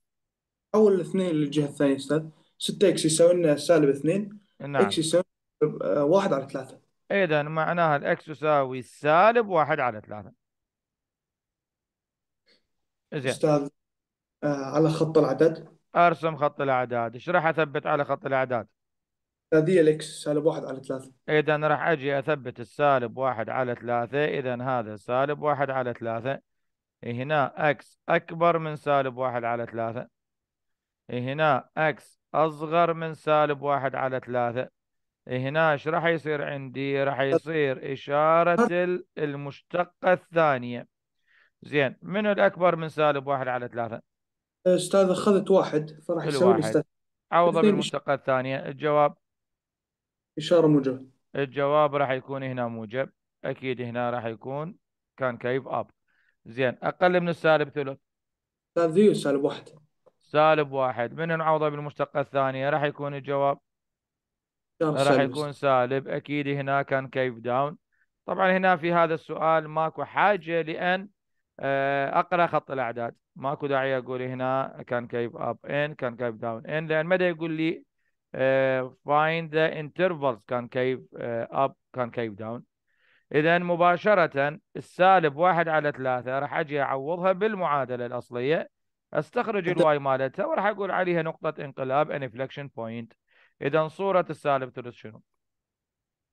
اول الاثنين للجهه الثانيه استاذ 6 اكس يساوي لنا سالب 2 نعم اكس يساوي 1 على 3 اذا إيه معناها الاكس يساوي سالب 1 على 3 زين استاذ آه، على خط العدد ارسم خط الاعداد ايش راح اثبت على خط الاعداد دي الاكس سالب واحد على ثلاثة اذا راح اجي اثبت السالب واحد على ثلاثة اذا هذا سالب واحد على ثلاثة هنا اكس اكبر من سالب واحد على ثلاثة هنا اكس اصغر من سالب واحد على ثلاثة هنا ايش راح يصير عندي راح يصير اشارة أه. المشتقة الثانية زين منو الاكبر من سالب واحد على ثلاثة استاذ اخذت واحد فراح يسوي عوضة بالمشتقة الثانية الجواب إشارة موجبة الجواب راح يكون هنا موجب أكيد هنا راح يكون كان كيف أب زين أقل من السالب ثلث طيب، ذي سالب واحد سالب واحد من نعوضه بالمشتقة الثانية راح يكون الجواب راح يكون سالب أكيد هنا كان كيف داون طبعا هنا في هذا السؤال ماكو حاجة لأن آه، أقرأ خط الأعداد ماكو داعي أقول هنا كان كيف أب إن كان كيف داون إن لأن مدى يقول لي آه، find the intervals concave آه، up concave down اذا مباشره السالب واحد على ثلاثة راح اجي اعوضها بالمعادله الاصليه استخرج الواي مالتها وراح اقول عليها نقطه انقلاب انفليكشن بوينت اذا صوره السالب ثلث شنو؟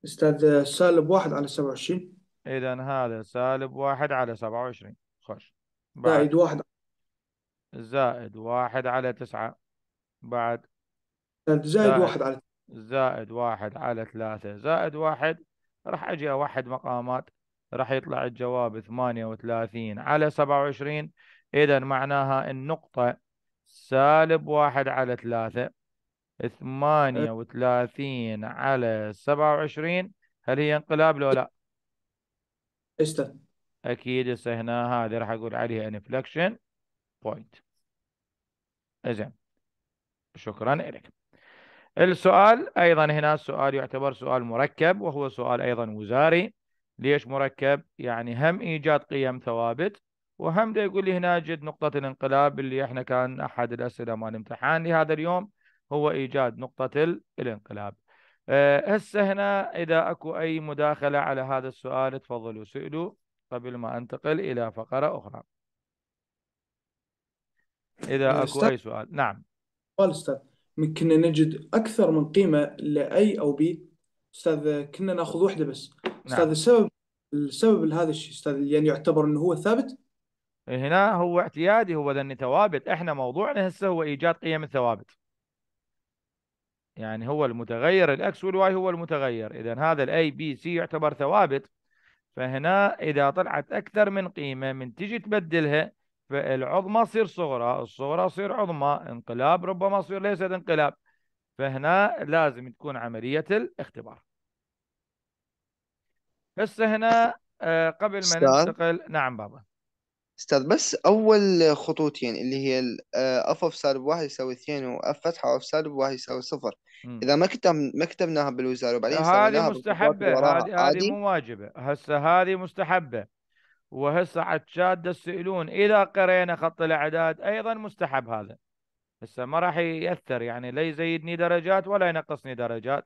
استاذ سالب واحد على 27 اذا هذا سالب واحد على 27 خش بعد. زائد واحد زائد واحد على تسعة بعد زائد, زائد واحد على زائد واحد على ثلاثة زائد واحد راح أجي أوحد مقامات راح يطلع الجواب 38 على 27 إذا معناها النقطة سالب واحد على ثلاثة 38 أه. على 27 هل هي انقلاب لو لا؟ استا اكيد هسه هنا هذه راح اقول عليها انفلكشن بوينت زين شكرا لك السؤال أيضا هنا السؤال يعتبر سؤال مركب وهو سؤال أيضا وزاري ليش مركب؟ يعني هم إيجاد قيم ثوابت وهم ده يقول لي هنا جد نقطة الانقلاب اللي احنا كان أحد الأسئلة مال الامتحان لهذا اليوم هو إيجاد نقطة الانقلاب آه، هسه هنا إذا أكو أي مداخلة على هذا السؤال تفضلوا سئلوا قبل ما أنتقل إلى فقرة أخرى إذا آه، أكو أي سؤال نعم أستاذ كنا نجد اكثر من قيمه لاي او بي استاذ كنا ناخذ واحده بس نعم. استاذ نعم. السبب السبب لهذا الشيء استاذ يعني يعتبر انه هو ثابت إيه، هنا هو اعتيادي هو ذني ثوابت احنا موضوعنا هسه هو ايجاد قيم الثوابت يعني هو المتغير الاكس والواي هو المتغير اذا هذا الاي بي سي يعتبر ثوابت فهنا اذا طلعت اكثر من قيمه من تجي تبدلها فالعظمى تصير صغرى الصغرى تصير عظمى انقلاب ربما تصير ليست انقلاب فهنا لازم تكون عملية الاختبار هسه هنا آه، قبل ما ننتقل نعم بابا استاذ بس اول خطوتين اللي هي آه، اف اوف سالب واحد يساوي اثنين واف فتحه اوف سالب واحد يساوي صفر اذا ما كتب ما كتبناها بالوزاره وبعدين هذه مستحبه هذه مو واجبه هسه هذه مستحبه وهسه عاد شادة السئلون إذا قرينا خط الأعداد أيضا مستحب هذا هسه ما راح يأثر يعني لا يزيدني درجات ولا ينقصني درجات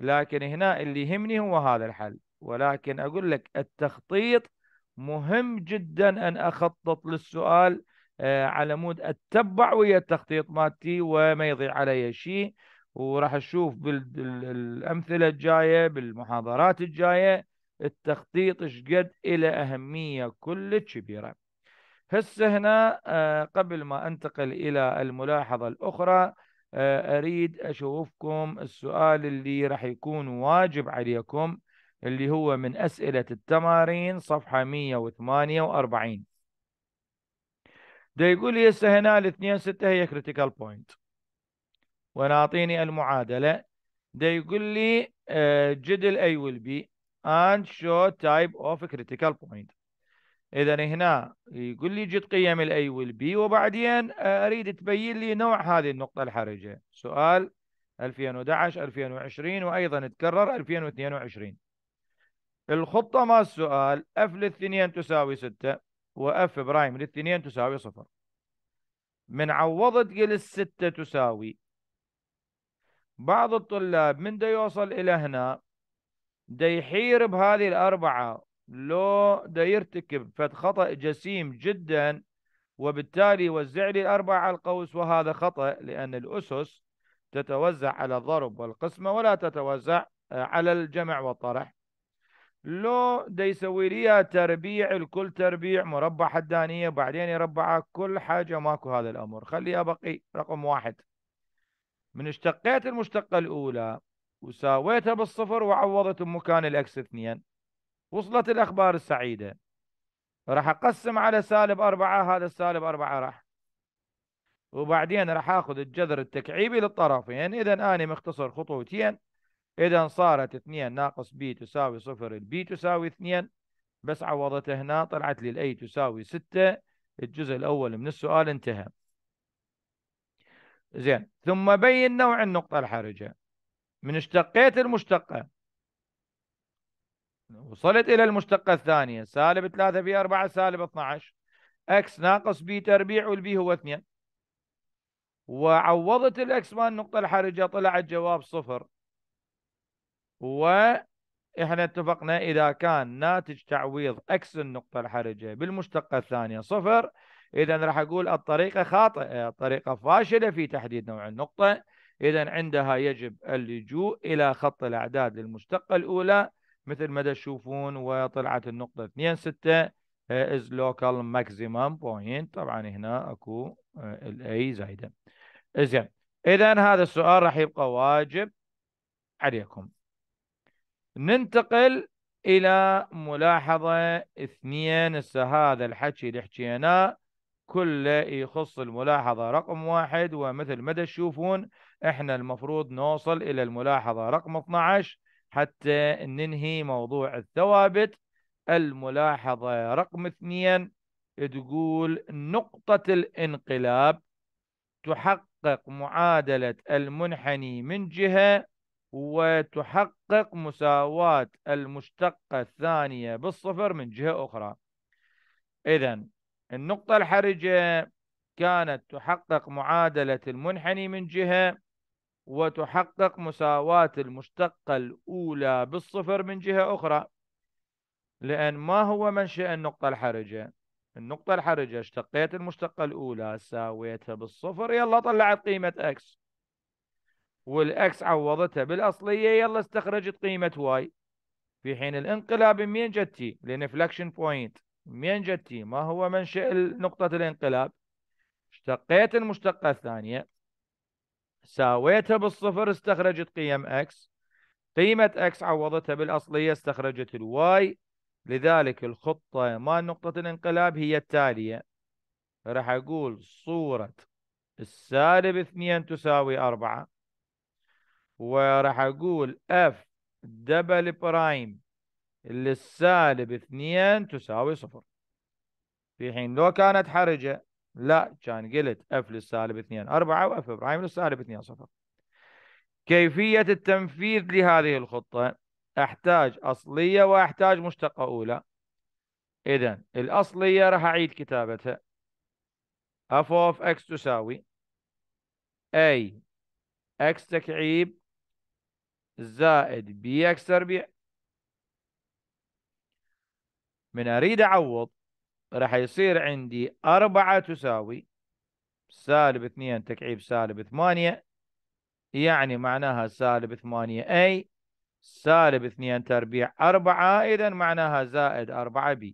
لكن هنا اللي يهمني هو هذا الحل ولكن أقول لك التخطيط مهم جدا أن أخطط للسؤال آه، على مود أتبع ويا التخطيط مالتي وما يضيع علي شيء وراح أشوف بالأمثلة الجاية بالمحاضرات الجاية التخطيط شقد إلى أهمية كلش كبيرة هسه هنا آه، قبل ما أنتقل إلى الملاحظة الأخرى آه، أريد أشوفكم السؤال اللي راح يكون واجب عليكم اللي هو من أسئلة التمارين صفحة 148 ده يقول لي هسه هنا الاثنين ستة هي كريتيكال بوينت وانا اعطيني المعادله ده يقول لي آه، جدل اي ويل بي and show type of critical point اذا هنا يقول لي جد قيم A وال B وبعدين اريد تبين لي نوع هذه النقطه الحرجه سؤال 2011 2020 وايضا تكرر 2022 الخطه مال السؤال F للثنين تساوي 6 و F برايم للثنين تساوي 0 من عوضت قل الستة تساوي بعض الطلاب من دا يوصل إلى هنا ده يحير بهذه الأربعة لو ده يرتكب فد خطأ جسيم جدا وبالتالي يوزع لي الأربعة على القوس وهذا خطأ لأن الأسس تتوزع على الضرب والقسمة ولا تتوزع آه، على الجمع والطرح لو ده يسوي لي تربيع الكل تربيع مربع حدانية بعدين يربع كل حاجة ماكو هذا الأمر خليها بقي رقم واحد من اشتقيت المشتقة الأولى وساويتها بالصفر وعوضت بمكان الأكس اثنين وصلت الأخبار السعيدة راح أقسم على سالب أربعة هذا السالب أربعة راح وبعدين راح أخذ الجذر التكعيبي للطرفين إذا اني مختصر خطوتين إذا صارت 2 ناقص بي تساوي صفر البي تساوي 2 بس عوضتها هنا طلعت لي الأي تساوي 6 الجزء الأول من السؤال انتهى زين ثم بين نوع النقطة الحرجة من اشتقيت المشتقة وصلت إلى المشتقة الثانية سالب 3 في 4 سالب 12 اكس ناقص بي تربيع والبي هو 2 وعوضت الاكس مال النقطة الحرجة طلع الجواب صفر واحنا اتفقنا اذا كان ناتج تعويض اكس النقطة الحرجة بالمشتقة الثانية صفر اذا راح اقول الطريقة خاطئة طريقة فاشلة في تحديد نوع النقطة إذا عندها يجب اللجوء إلى خط الأعداد للمشتقة الأولى مثل ما تشوفون وطلعت النقطة 2 6 uh, is local maximum point طبعا هنا اكو uh, الاي زايده زين اذا هذا السؤال راح يبقى واجب عليكم ننتقل الى ملاحظه اثنين هسه هذا الحكي اللي حكيناه كله يخص الملاحظه رقم واحد ومثل ما تشوفون احنا المفروض نوصل الى الملاحظه رقم 12 حتى ننهي موضوع الثوابت الملاحظه رقم 2 تقول نقطه الانقلاب تحقق معادله المنحني من جهه وتحقق مساواة المشتقة الثانية بالصفر من جهة أخرى إذا النقطة الحرجة كانت تحقق معادلة المنحني من جهة وتحقق مساواة المشتقة الأولى بالصفر من جهة أخرى لأن ما هو منشأ النقطة الحرجة النقطة الحرجة اشتقيت المشتقة الأولى ساويتها بالصفر يلا طلعت قيمة X والأكس عوضتها بالأصلية يلا استخرجت قيمة Y في حين الانقلاب منين جتي تي؟ الانفلكشن بوينت منين جتي ما هو منشأ نقطة الانقلاب؟ اشتقيت المشتقة الثانية ساويتها بالصفر استخرجت قيم اكس قيمة اكس عوضتها بالاصلية استخرجت الواي لذلك الخطة مال نقطة الانقلاب هي التالية راح اقول صورة السالب اثنين تساوي اربعة وراح اقول اف دبل برايم للسالب اثنين تساوي صفر في حين لو كانت حرجة لا كان قلت اف للسالب 2 4 واف برايم للسالب 2 صفر كيفية التنفيذ لهذه الخطة احتاج اصلية واحتاج مشتقة اولى اذا الاصلية راح اعيد كتابتها اف اوف اكس تساوي اي اكس تكعيب زائد بي اكس تربيع من اريد اعوض راح يصير عندي أربعة تساوي سالب اثنين تكعيب سالب ثمانية يعني معناها سالب ثمانية A سالب اثنين تربيع أربعة إذا معناها زائد أربعة B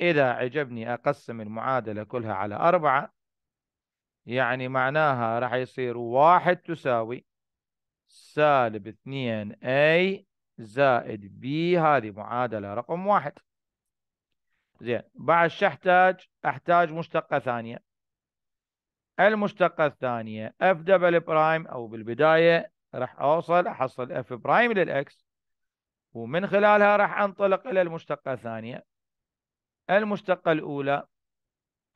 إذا عجبني أقسم المعادلة كلها على أربعة يعني معناها راح يصير واحد تساوي سالب اثنين A زائد B هذه معادلة رقم واحد زين بعد شو احتاج؟ احتاج مشتقه ثانيه المشتقه الثانيه اف دبل برايم او بالبدايه راح اوصل احصل اف برايم للاكس ومن خلالها راح انطلق الى المشتقه الثانيه المشتقه الاولى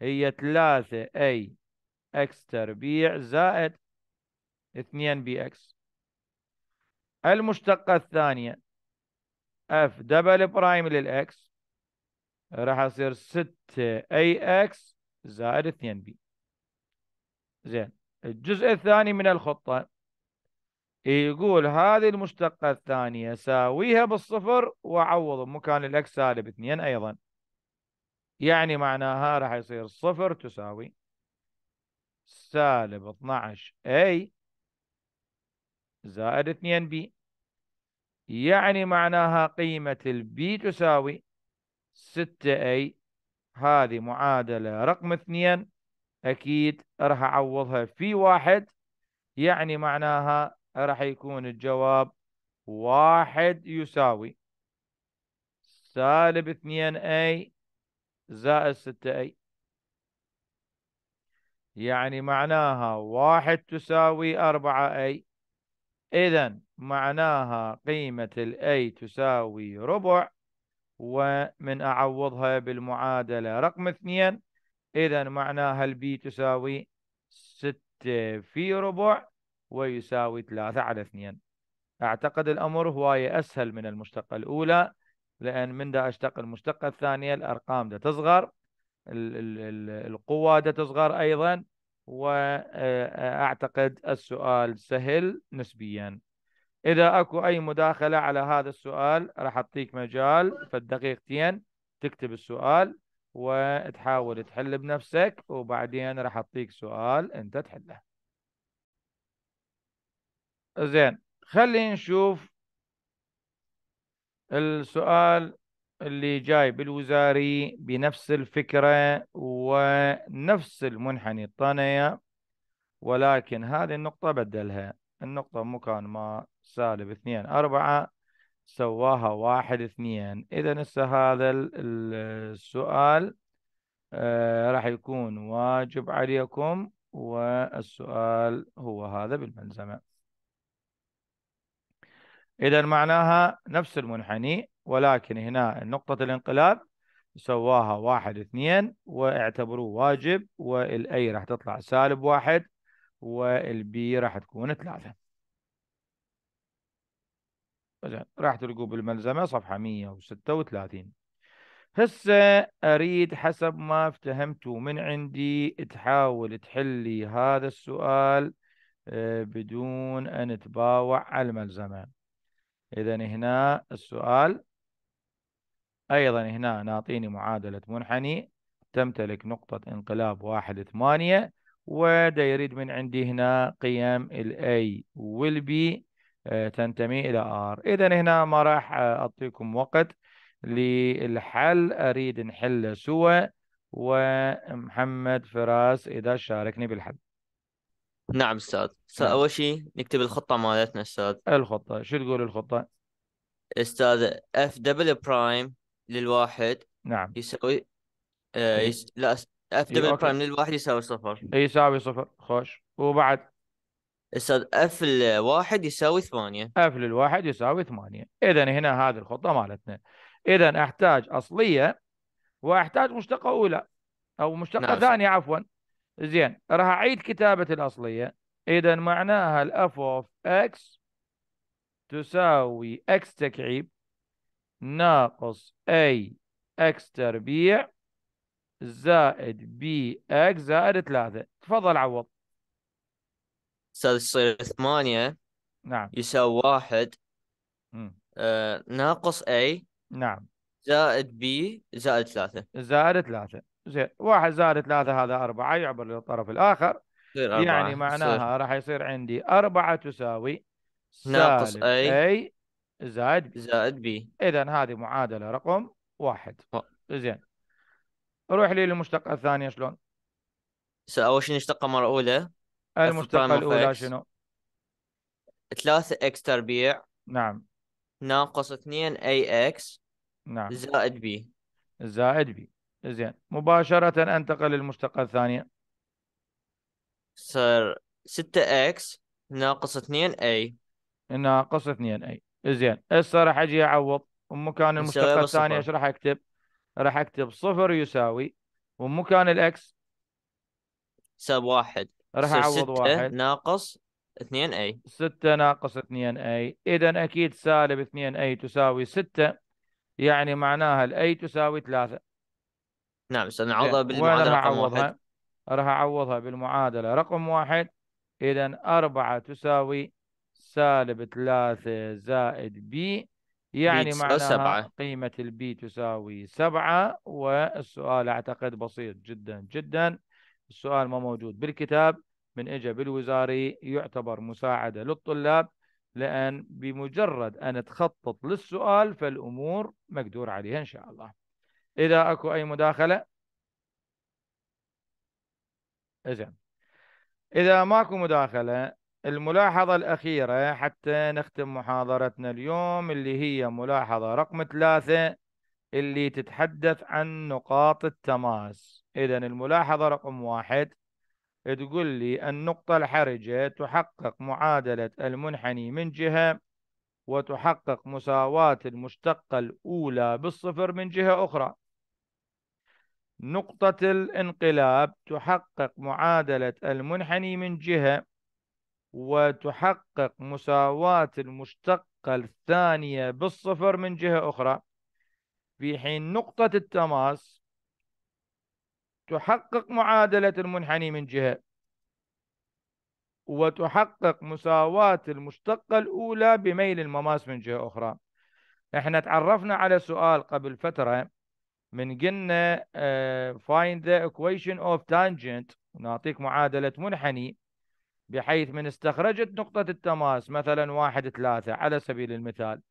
هي 3 اي اكس تربيع زائد 2 بي اكس المشتقة الثانية اف دبل برايم للاكس راح يصير 6 اي اكس زائد 2 بي زين الجزء الثاني من الخطة يقول هذه المشتقة الثانية ساويها بالصفر واعوض مكان الاكس سالب 2 ايضا يعني معناها راح يصير صفر تساوي سالب 12 اي زائد 2 بي يعني معناها قيمة البي تساوي 6 اي هذه معادلة رقم اثنين أكيد راح أعوضها في واحد يعني معناها راح يكون الجواب واحد يساوي سالب اثنين اي زائد ستة اي يعني معناها واحد تساوي أربعة اي إذا معناها قيمة الاي تساوي ربع ومن أعوضها بالمعادلة رقم اثنين إذا معناها البي تساوي ستة في ربع ويساوي ثلاثة على اثنين أعتقد الأمر هواية أسهل من المشتقة الأولى لأن من دا أشتق المشتقة الثانية الأرقام دا تصغر القوة دا تصغر أيضا وأعتقد آه، آه، السؤال سهل نسبياً إذا أكو أي مداخلة على هذا السؤال راح أعطيك مجال في الدقيقتين تكتب السؤال وتحاول تحل بنفسك وبعدين راح أعطيك سؤال أنت تحله زين خلينا نشوف السؤال اللي جاي بالوزاري بنفس الفكرة ونفس المنحني الطنية ولكن هذه النقطة بدلها النقطة مكان ما سالب اثنين أربعة سواها واحد اثنين إذا هسه هذا السؤال آه، راح يكون واجب عليكم والسؤال هو هذا بالملزمة إذا معناها نفس المنحني ولكن هنا نقطة الانقلاب سواها واحد اثنين واعتبروه واجب والأي راح تطلع سالب واحد والبي راح تكون ثلاثة راح تلقوا بالملزمه صفحه 136 هسه اريد حسب ما افتهمتوا من عندي تحاول تحلي هذا السؤال آه، بدون ان تباوع على الملزمه اذا هنا السؤال ايضا هنا نعطيني معادله منحني تمتلك نقطه انقلاب واحد ثمانية وده يريد من عندي هنا قيم الاي والبي تنتمي إلى R إذا هنا ما راح أعطيكم وقت للحل أريد نحله سوا ومحمد فراس إذا شاركني بالحل نعم أستاذ نعم. أول شيء نكتب الخطة مالتنا أستاذ الخطة شو تقول الخطة؟ أستاذ اف دبل برايم للواحد نعم يساوي آه إيه. يس... لا اف دبل برايم للواحد يساوي صفر يساوي صفر خوش وبعد استاذ اف الواحد يساوي ثمانية اف للواحد يساوي ثمانية اذا هنا هذه الخطة مالتنا اذا احتاج اصلية واحتاج مشتقة اولى او مشتقة نعم. ثانية عفوا زين راح اعيد كتابة الاصلية اذا معناها الاف اوف اكس تساوي اكس تكعيب ناقص اي اكس تربيع زائد بي اكس زائد ثلاثة تفضل عوض صار يصير ثمانية نعم يساوي واحد آه ناقص اي نعم زائد بي زائد ثلاثة زائد ثلاثة زين واحد زائد ثلاثة هذا أربعة يعبر للطرف الآخر أربعة. يعني معناها راح يصير عندي أربعة تساوي ناقص اي اي زائد بي. زائد بي إذا هذه معادلة رقم واحد زين روح لي للمشتقة الثانية شلون؟ أول شيء نشتقها مرة أولى المرتفعة الأولى شنو؟ 3 اكس تربيع نعم ناقص 2 اي اكس نعم زائد بي زائد بي زين مباشرة انتقل للمشتقة الثانية صار 6 اكس ناقص 2 اي ناقص 2 اي زين هسه راح اجي اعوض ومكان المشتقة الثانية ايش راح اكتب؟ راح اكتب صفر يساوي ومكان الاكس سب واحد راح اعوض واحد ناقص 2 اي 6 ناقص 2 اي اذا اكيد سالب 2 اي تساوي 6 يعني معناها الاي تساوي 3 نعم سنعوضها بالمعادله رقم واحد راح اعوضها بالمعادله رقم واحد اذا 4 تساوي سالب 3 زائد بي يعني معناها سبعة. قيمة البي تساوي 7 والسؤال أعتقد بسيط جدا جدا السؤال ما موجود بالكتاب من اجى بالوزاري يعتبر مساعده للطلاب لان بمجرد ان تخطط للسؤال فالامور مقدور عليها ان شاء الله. اذا اكو اي مداخله زين اذا ماكو مداخله الملاحظه الاخيره حتى نختم محاضرتنا اليوم اللي هي ملاحظه رقم ثلاثة اللي تتحدث عن نقاط التماس إذا الملاحظة رقم واحد تقول لي النقطة الحرجة تحقق معادلة المنحني من جهة وتحقق مساواة المشتقة الأولى بالصفر من جهة أخرى نقطة الانقلاب تحقق معادلة المنحني من جهة وتحقق مساواة المشتقة الثانية بالصفر من جهة أخرى في حين نقطة التماس تحقق معادلة المنحني من جهة وتحقق مساواة المشتقة الأولى بميل المماس من جهة أخرى احنا تعرفنا على سؤال قبل فترة من قلنا آه، find the equation of tangent نعطيك معادلة منحني بحيث من استخرجت نقطة التماس مثلا واحد ثلاثة على سبيل المثال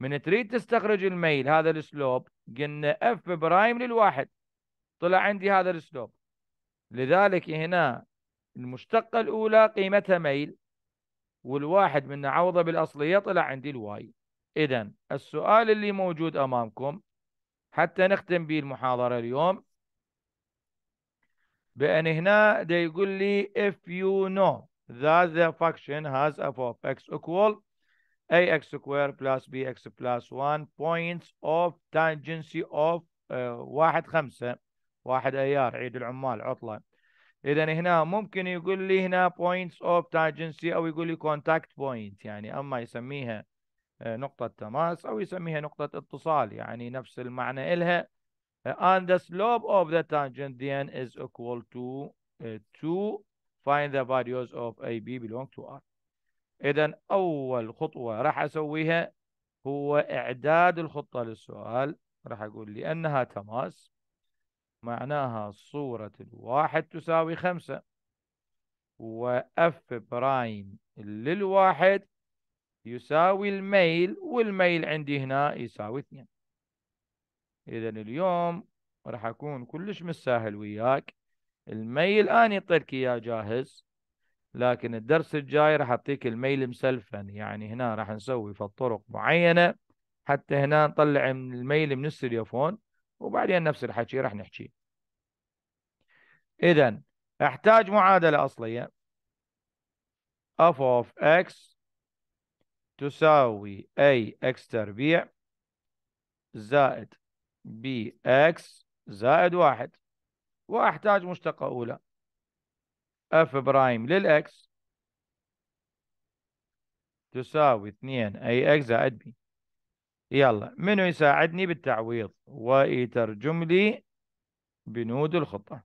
من تريد تستخرج الميل هذا السلوب قلنا f برايم للواحد طلع عندي هذا الاسلوب لذلك هنا المشتقة الأولى قيمتها ميل والواحد من عوضه بالأصلية طلع عندي الواي إذا السؤال اللي موجود أمامكم حتى نختم به المحاضرة اليوم بأن هنا ده يقول لي if you know that the function has f of x equal ax square plus bx plus 1 points of tangency of uh, 1 5 واحد ايار عيد العمال عطله اذا هنا ممكن يقول لي هنا بوينتس اوف تانجنسي او يقول لي كونتاكت بوينت يعني اما يسميها آه، نقطة تماس او يسميها نقطة اتصال يعني نفس المعنى الها آه، and the slope of the tangent then is equal to 2 آه، find the values of AB belong to R اذا اول خطوة راح اسويها هو اعداد الخطة للسؤال راح اقول لانها تماس معناها صورة الواحد تساوي خمسة وأف برايم للواحد يساوي الميل والميل عندي هنا يساوي اثنين إذا اليوم راح أكون كلش متساهل وياك الميل أنا أعطيك إياه جاهز لكن الدرس الجاي راح أعطيك الميل مسلفا يعني هنا راح نسوي في الطرق معينة حتى هنا نطلع الميل من السيليفون وبعدين نفس الحكي راح نحكي إذا احتاج معادلة أصلية f of x تساوي اي x تربيع زائد b زائد واحد وأحتاج مشتقة أولى f برايم للx تساوي 2 ax زائد b يلا منو يساعدني بالتعويض ويترجم لي بنود الخطة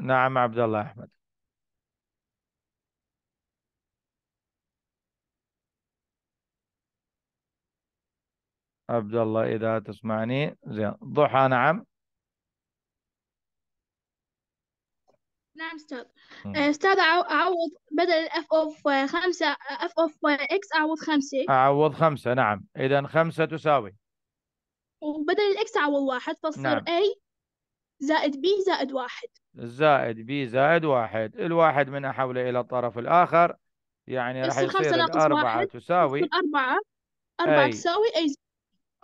نعم عبد الله أحمد عبد الله إذا تسمعني زين ضحى نعم نعم استاذ آه، استاذ اعوض بدل الاف اوف خمسة اف اوف اكس اعوض خمسة اعوض خمسة نعم اذا خمسة تساوي وبدل الاكس اعوض واحد فتصير نعم. اي زائد بي زائد واحد زائد بي زائد واحد الواحد من حوله الى الطرف الاخر يعني راح يصير الاربعة واحد. تساوي اربعة اربعة أي. تساوي اي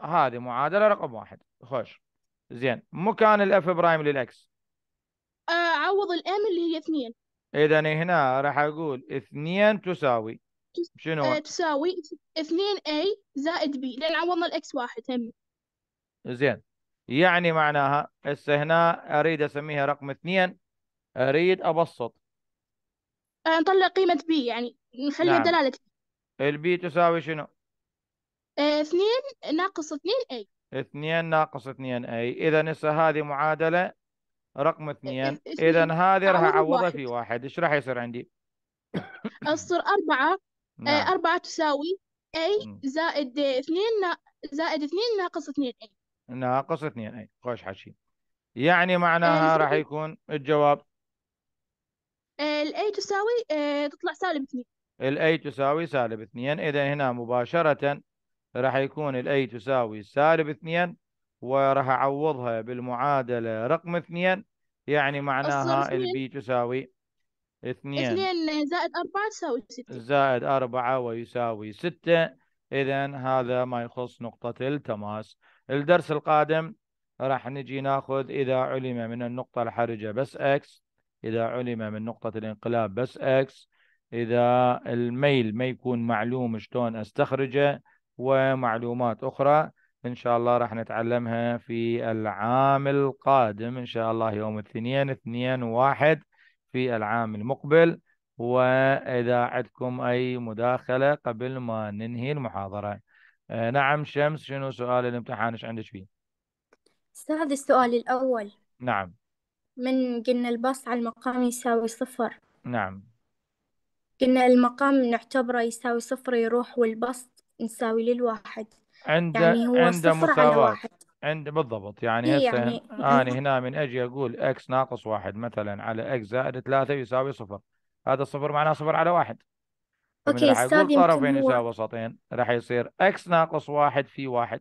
هذه معادلة رقم واحد خوش زين مكان الاف برايم للاكس اعوض آه، الام اللي هي اثنين اذا إيه هنا راح اقول اثنين تساوي شنو؟ آه تساوي اثنين اي زائد بي لان عوضنا الاكس واحد هم زين يعني معناها هسه هنا اريد اسميها رقم اثنين اريد ابسط آه نطلع قيمة بي يعني نخليها نعم. دلالة البي تساوي شنو؟ آه، اثنين ناقص اثنين اي اثنين ناقص اثنين اي اذا هسه هذه معادلة رقم إيه، إيه، اثنين إذا هذه راح أعوضها في واحد إيش راح يصير عندي؟ أصير أربعة آه، نعم. أربعة تساوي أي زائد اثنين نا... زائد اثنين ناقص اثنين أي ناقص اثنين أي خوش حشي يعني آه، معناها راح يكون الجواب آه، الاي تساوي اه تطلع سالب اثنين الاي تساوي سالب اثنين اذا هنا مباشرة راح يكون الاي تساوي سالب اثنين وراح اعوضها بالمعادله رقم اثنين يعني معناها البي تساوي اثنين اثنين زائد أربعة تساوي ستة زائد أربعة ويساوي ستة إذا هذا ما يخص نقطة التماس الدرس القادم راح نجي ناخذ إذا علم من النقطة الحرجة بس إكس إذا علم من نقطة الانقلاب بس إكس إذا الميل ما يكون معلوم شلون أستخرجه ومعلومات أخرى إن شاء الله راح نتعلمها في العام القادم إن شاء الله يوم الاثنين اثنين واحد في العام المقبل وإذا عندكم أي مداخلة قبل ما ننهي المحاضرة آه نعم شمس شنو سؤال الامتحان ايش عندك فيه؟ استاذ السؤال الأول نعم من قلنا الباص على المقام يساوي صفر نعم قلنا المقام نعتبره يساوي صفر يروح والبسط نساوي للواحد عند يعني هو عند صفر على مساواة واحد عند بالضبط يعني إيه هسه يعني انا هنا من اجي اقول اكس ناقص واحد مثلا على اكس زائد ثلاثة يساوي صفر هذا صفر معناه صفر على واحد اوكي استاذ طرفين يساوي وسطين راح يصير اكس ناقص واحد في واحد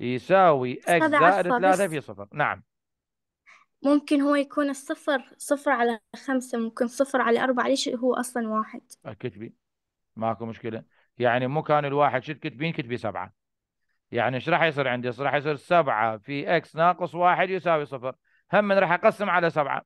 يساوي اكس زائد ثلاثة في صفر نعم ممكن هو يكون الصفر صفر على خمسة ممكن صفر على أربعة ليش هو أصلا واحد اكتبي ماكو مشكلة يعني مو كان الواحد شو تكتبين كتبي سبعة يعني ايش راح يصير عندي؟ راح يصير سبعة في اكس ناقص واحد يساوي صفر هم من راح اقسم على سبعة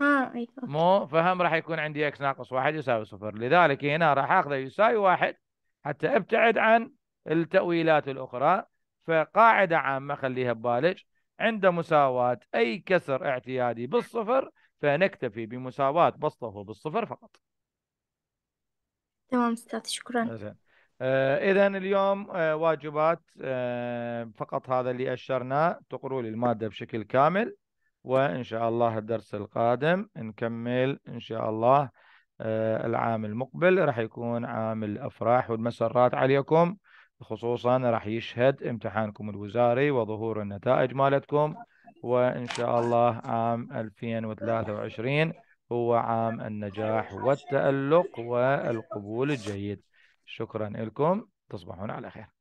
اه ايوه مو فهم راح يكون عندي اكس ناقص واحد يساوي صفر لذلك هنا راح اخذه يساوي واحد حتى ابتعد عن التأويلات الأخرى فقاعدة عامة خليها ببالك عند مساواة أي كسر اعتيادي بالصفر فنكتفي بمساواة بسطه بالصفر فقط تمام أستاذ شكرا آه، آه، إذا اليوم آه، واجبات فقط هذا اللي أشرناه تقروا لي المادة بشكل كامل وإن شاء الله الدرس القادم نكمل إن شاء الله العام المقبل راح يكون عام الأفراح والمسرات عليكم خصوصا راح يشهد امتحانكم الوزاري وظهور النتائج مالتكم وإن شاء الله عام 2023 هو عام النجاح والتألق والقبول الجيد شكرا لكم تصبحون على خير